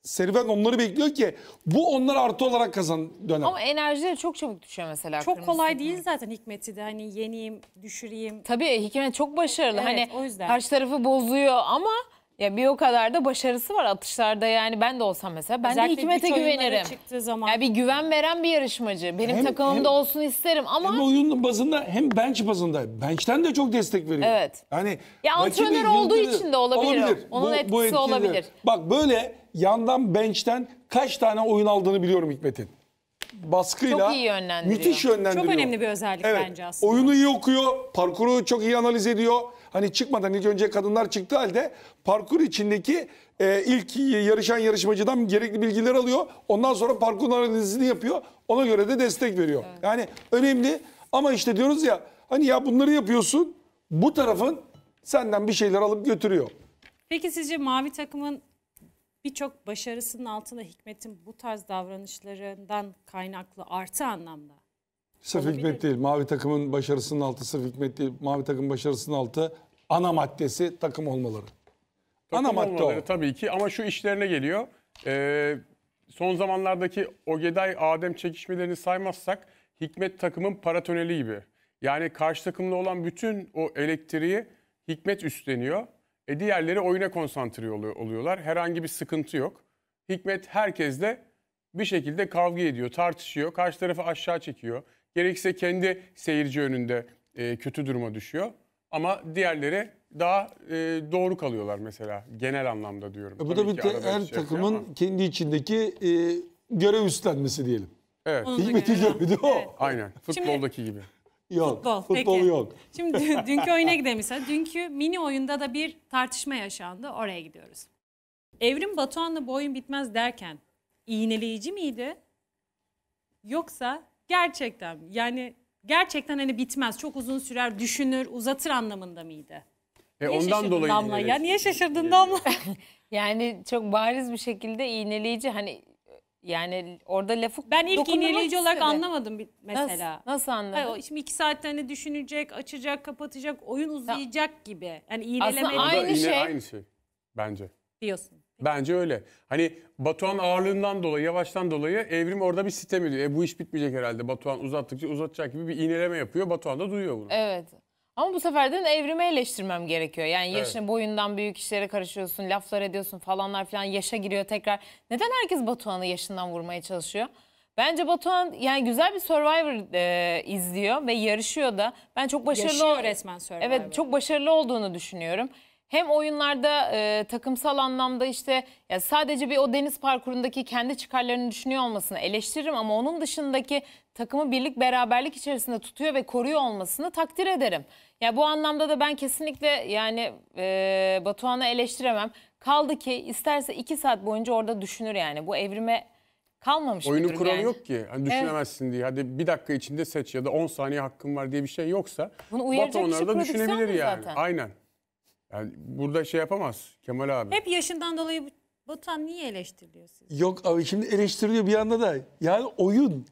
Serüven onları bekliyor ki bu onlar artı olarak kazan dönem. Ama enerji çok çabuk düşüyor mesela. Çok kolay değil zaten Hikmet'i de hani yeneyim, düşüreyim. Tabii Hikmet çok başarılı. Evet, hani o yüzden. karşı tarafı bozuyor ama ya bir o kadar da başarısı var atışlarda yani ben de olsam mesela ben Özellikle de Hikmet'e güç oyunları güvenirim. Çıktığı zaman. Yani bir güven veren bir yarışmacı. Benim Hem- takımımda hem- olsun isterim ama Hem oyunun bazında hem bench bazında. Bench'ten de çok destek veriyor. Evet. Yani Ya rakibi antrenör olduğu için de olabilir o. Onun etkisi etkileri. olabilir. Bak böyle yandan bench'ten kaç tane oyun aldığını biliyorum Hikmet'in. Baskıyla Çok iyi yönlendiriyor. müthiş yönlendiriyor. Çok önemli bir özellik bence aslında. Oyunu iyi okuyor, parkuru çok iyi analiz ediyor. Hani çıkmadan ilk önce kadınlar çıktı halde parkur içindeki e, ilk yarışan yarışmacıdan gerekli bilgiler alıyor. Ondan sonra parkur analizini yapıyor. Ona göre de destek veriyor. Evet. Yani önemli ama işte diyoruz ya hani ya bunları yapıyorsun bu tarafın senden bir şeyler alıp götürüyor. Peki sizce mavi takımın birçok başarısının altında Hikmet'in bu tarz davranışlarından kaynaklı artı anlamda Sırf hikmet değil. Mavi takımın başarısının altı sırf hikmet değil. Mavi takımın başarısının altı ana maddesi takım olmaları. Takım ana madde olmaları o. tabii ki ama şu işlerine geliyor. Ee, son zamanlardaki Ogeday Adem çekişmelerini saymazsak Hikmet takımın paratoneli gibi. Yani karşı takımla olan bütün o elektriği Hikmet üstleniyor. E diğerleri oyuna konsantre oluyorlar. Herhangi bir sıkıntı yok. Hikmet herkesle bir şekilde kavga ediyor, tartışıyor, karşı tarafı aşağı çekiyor. Gerekirse kendi seyirci önünde e, kötü duruma düşüyor. Ama diğerleri daha e, doğru kalıyorlar mesela genel anlamda diyorum. E, bu Tabii da bir te, her şey takımın ama. kendi içindeki e, görev üstlenmesi diyelim. Evet. Hikmeti görevdi o. Evet. Aynen futboldaki Şimdi, gibi. Yok futbol, futbol peki. yok. Şimdi dünkü oyuna gidelim mesela. Dünkü mini oyunda da bir tartışma yaşandı oraya gidiyoruz. Evrim Batuhan'la bu oyun bitmez derken iğneleyici miydi? Yoksa Gerçekten yani gerçekten hani bitmez çok uzun sürer düşünür uzatır anlamında mıydı? E niye ondan dolayı Damla ya niye şaşırdın Damla? yani çok bariz bir şekilde iğneleyici hani yani orada lafı Ben ilk dokunulmak iğneleyici olarak istedi. anlamadım mesela. Nasıl, nasıl anladın? Hayır, şimdi iki saatte hani düşünecek, açacak, kapatacak, oyun uzayacak gibi. Yani iğneleme aynı şey. aynı şey bence. diyorsun. Bence öyle. Hani Batuhan ağırlığından dolayı, yavaştan dolayı evrim orada bir sitem ediyor. E bu iş bitmeyecek herhalde. Batuhan uzattıkça uzatacak gibi bir iğneleme yapıyor. Batuhan da duyuyor bunu. Evet. Ama bu seferden evrime eleştirmem gerekiyor. Yani yaşın evet. boyundan büyük işlere karışıyorsun, laflar ediyorsun falanlar falan. yaşa giriyor tekrar. Neden herkes Batuhan'ı yaşından vurmaya çalışıyor? Bence Batuhan yani güzel bir Survivor e, izliyor ve yarışıyor da. Ben çok başarılı Yaşıyor resmen Survivor. Evet, çok başarılı olduğunu düşünüyorum hem oyunlarda e, takımsal anlamda işte ya sadece bir o deniz parkurundaki kendi çıkarlarını düşünüyor olmasını eleştiririm ama onun dışındaki takımı birlik beraberlik içerisinde tutuyor ve koruyor olmasını takdir ederim. Ya bu anlamda da ben kesinlikle yani e, Batuhan'ı eleştiremem. Kaldı ki isterse iki saat boyunca orada düşünür yani. Bu evrime kalmamış Oyunun bir kuralı yani. yok ki. Hani düşünemezsin diye. Hadi bir dakika içinde seç ya da 10 saniye hakkın var diye bir şey yoksa Bunu uyaracak şey da prodüksiyon düşünebilir yani. zaten? Aynen. Yani burada şey yapamaz Kemal abi. Hep yaşından dolayı Botan niye eleştiriliyor siz? Yok abi şimdi eleştiriliyor bir anda da. Yani oyun.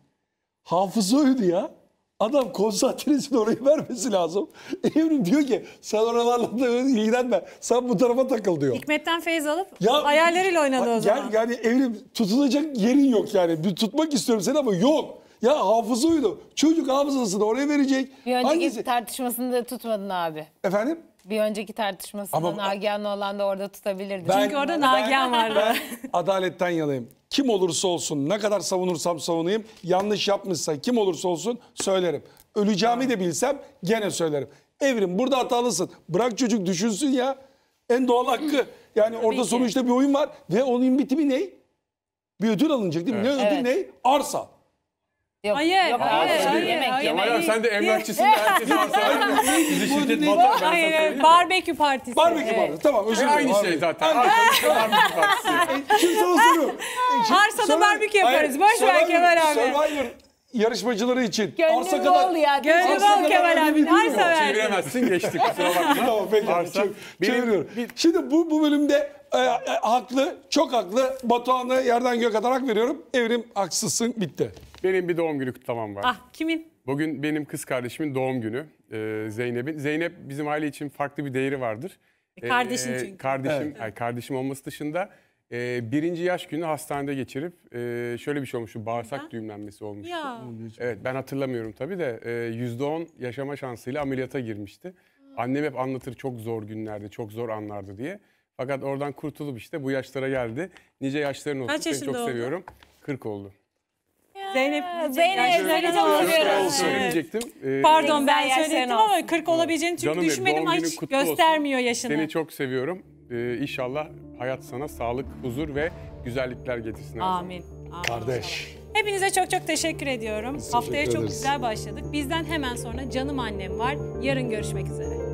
Hafıza oyunu ya. Adam konsantresini oraya vermesi lazım. Evrim diyor ki sen oralarla da ilgilenme. Sen bu tarafa takıl diyor. Hikmet'ten feyiz alıp ya, hayalleriyle oynadı o zaman. Yani, yani evrim tutulacak yerin yok yani. Bir tutmak istiyorum seni ama yok. Ya hafıza uydu. Çocuk hafızasını oraya verecek. Bir önceki Hangisi? tartışmasında tutmadın abi. Efendim? Bir önceki tartışmasında Ama- Nagihan'la olan da orada tutabilirdi. Ben- Çünkü orada Nagihan vardı. Ben adaletten yalayım Kim olursa olsun ne kadar savunursam savunayım yanlış yapmışsa kim olursa olsun söylerim. Öleceğimi de bilsem gene söylerim. Evrim burada hatalısın. Bırak çocuk düşünsün ya. En doğal hakkı. Yani orada sonuçta bir oyun var ve onun bitimi ne? Bir ödül alınacak değil mi? Ne ödül Evet. ne? Arsa. Yok, hayır, yok, hayır, hayır, hayır, yemek, hayır, yemek. Hayır. sen de emlakçısın. Herkesin bizi şiddet batar. Hayır, barbekü partisi. Barbekü evet. partisi, tamam. Özür Aynı şey zaten. barbekü partisi. Kimse o soru. Arsada barbekü yaparız. Boş ver Kemal abi. Survivor yarışmacıları için. Gönlüm arsa kadar, ya. Gönlüm bol Kemal abi. Arsa ver. Çeviremezsin geçtik kusura bakma. tamam peki. Arsa. Çeviriyorum. Şimdi bu, bu bölümde e, e haklı, çok haklı. Batuhan'a yerden göğe kadar hak veriyorum. Evrim haksızsın bitti. Benim bir doğum günü kutlamam var. Ah kimin? Bugün benim kız kardeşimin doğum günü ee, Zeynep'in. Zeynep bizim aile için farklı bir değeri vardır. E, kardeşin e, çünkü. Kardeşim, evet. ay, kardeşim olması dışında e, birinci yaş günü hastanede geçirip e, şöyle bir şey olmuştu. Bağırsak ha? düğümlenmesi olmuştu. Ya. Evet ben hatırlamıyorum tabii de e, yüzde on yaşama şansıyla ameliyata girmişti. Annem hep anlatır çok zor günlerde, çok zor anlardı diye. Fakat oradan kurtulup işte bu yaşlara geldi. Nice yaşların olsun. Kaç Seni çok oldu? seviyorum. 40 oldu. Zeynep. Zeynep seni çok seviyoruz. Söylemeyecektim. Ee, Pardon ben Güzel söyledim ama 40 olabileceğini çünkü Canım düşünmedim hiç kutlu olsun. göstermiyor yaşını. Seni çok seviyorum. Ee, inşallah hayat sana sağlık, huzur ve güzellikler getirsin. her Amin. Amin. Kardeş. Hepinize çok çok teşekkür ediyorum. Haftaya çok güzel başladık. Bizden hemen sonra Canım Annem var. Yarın görüşmek üzere.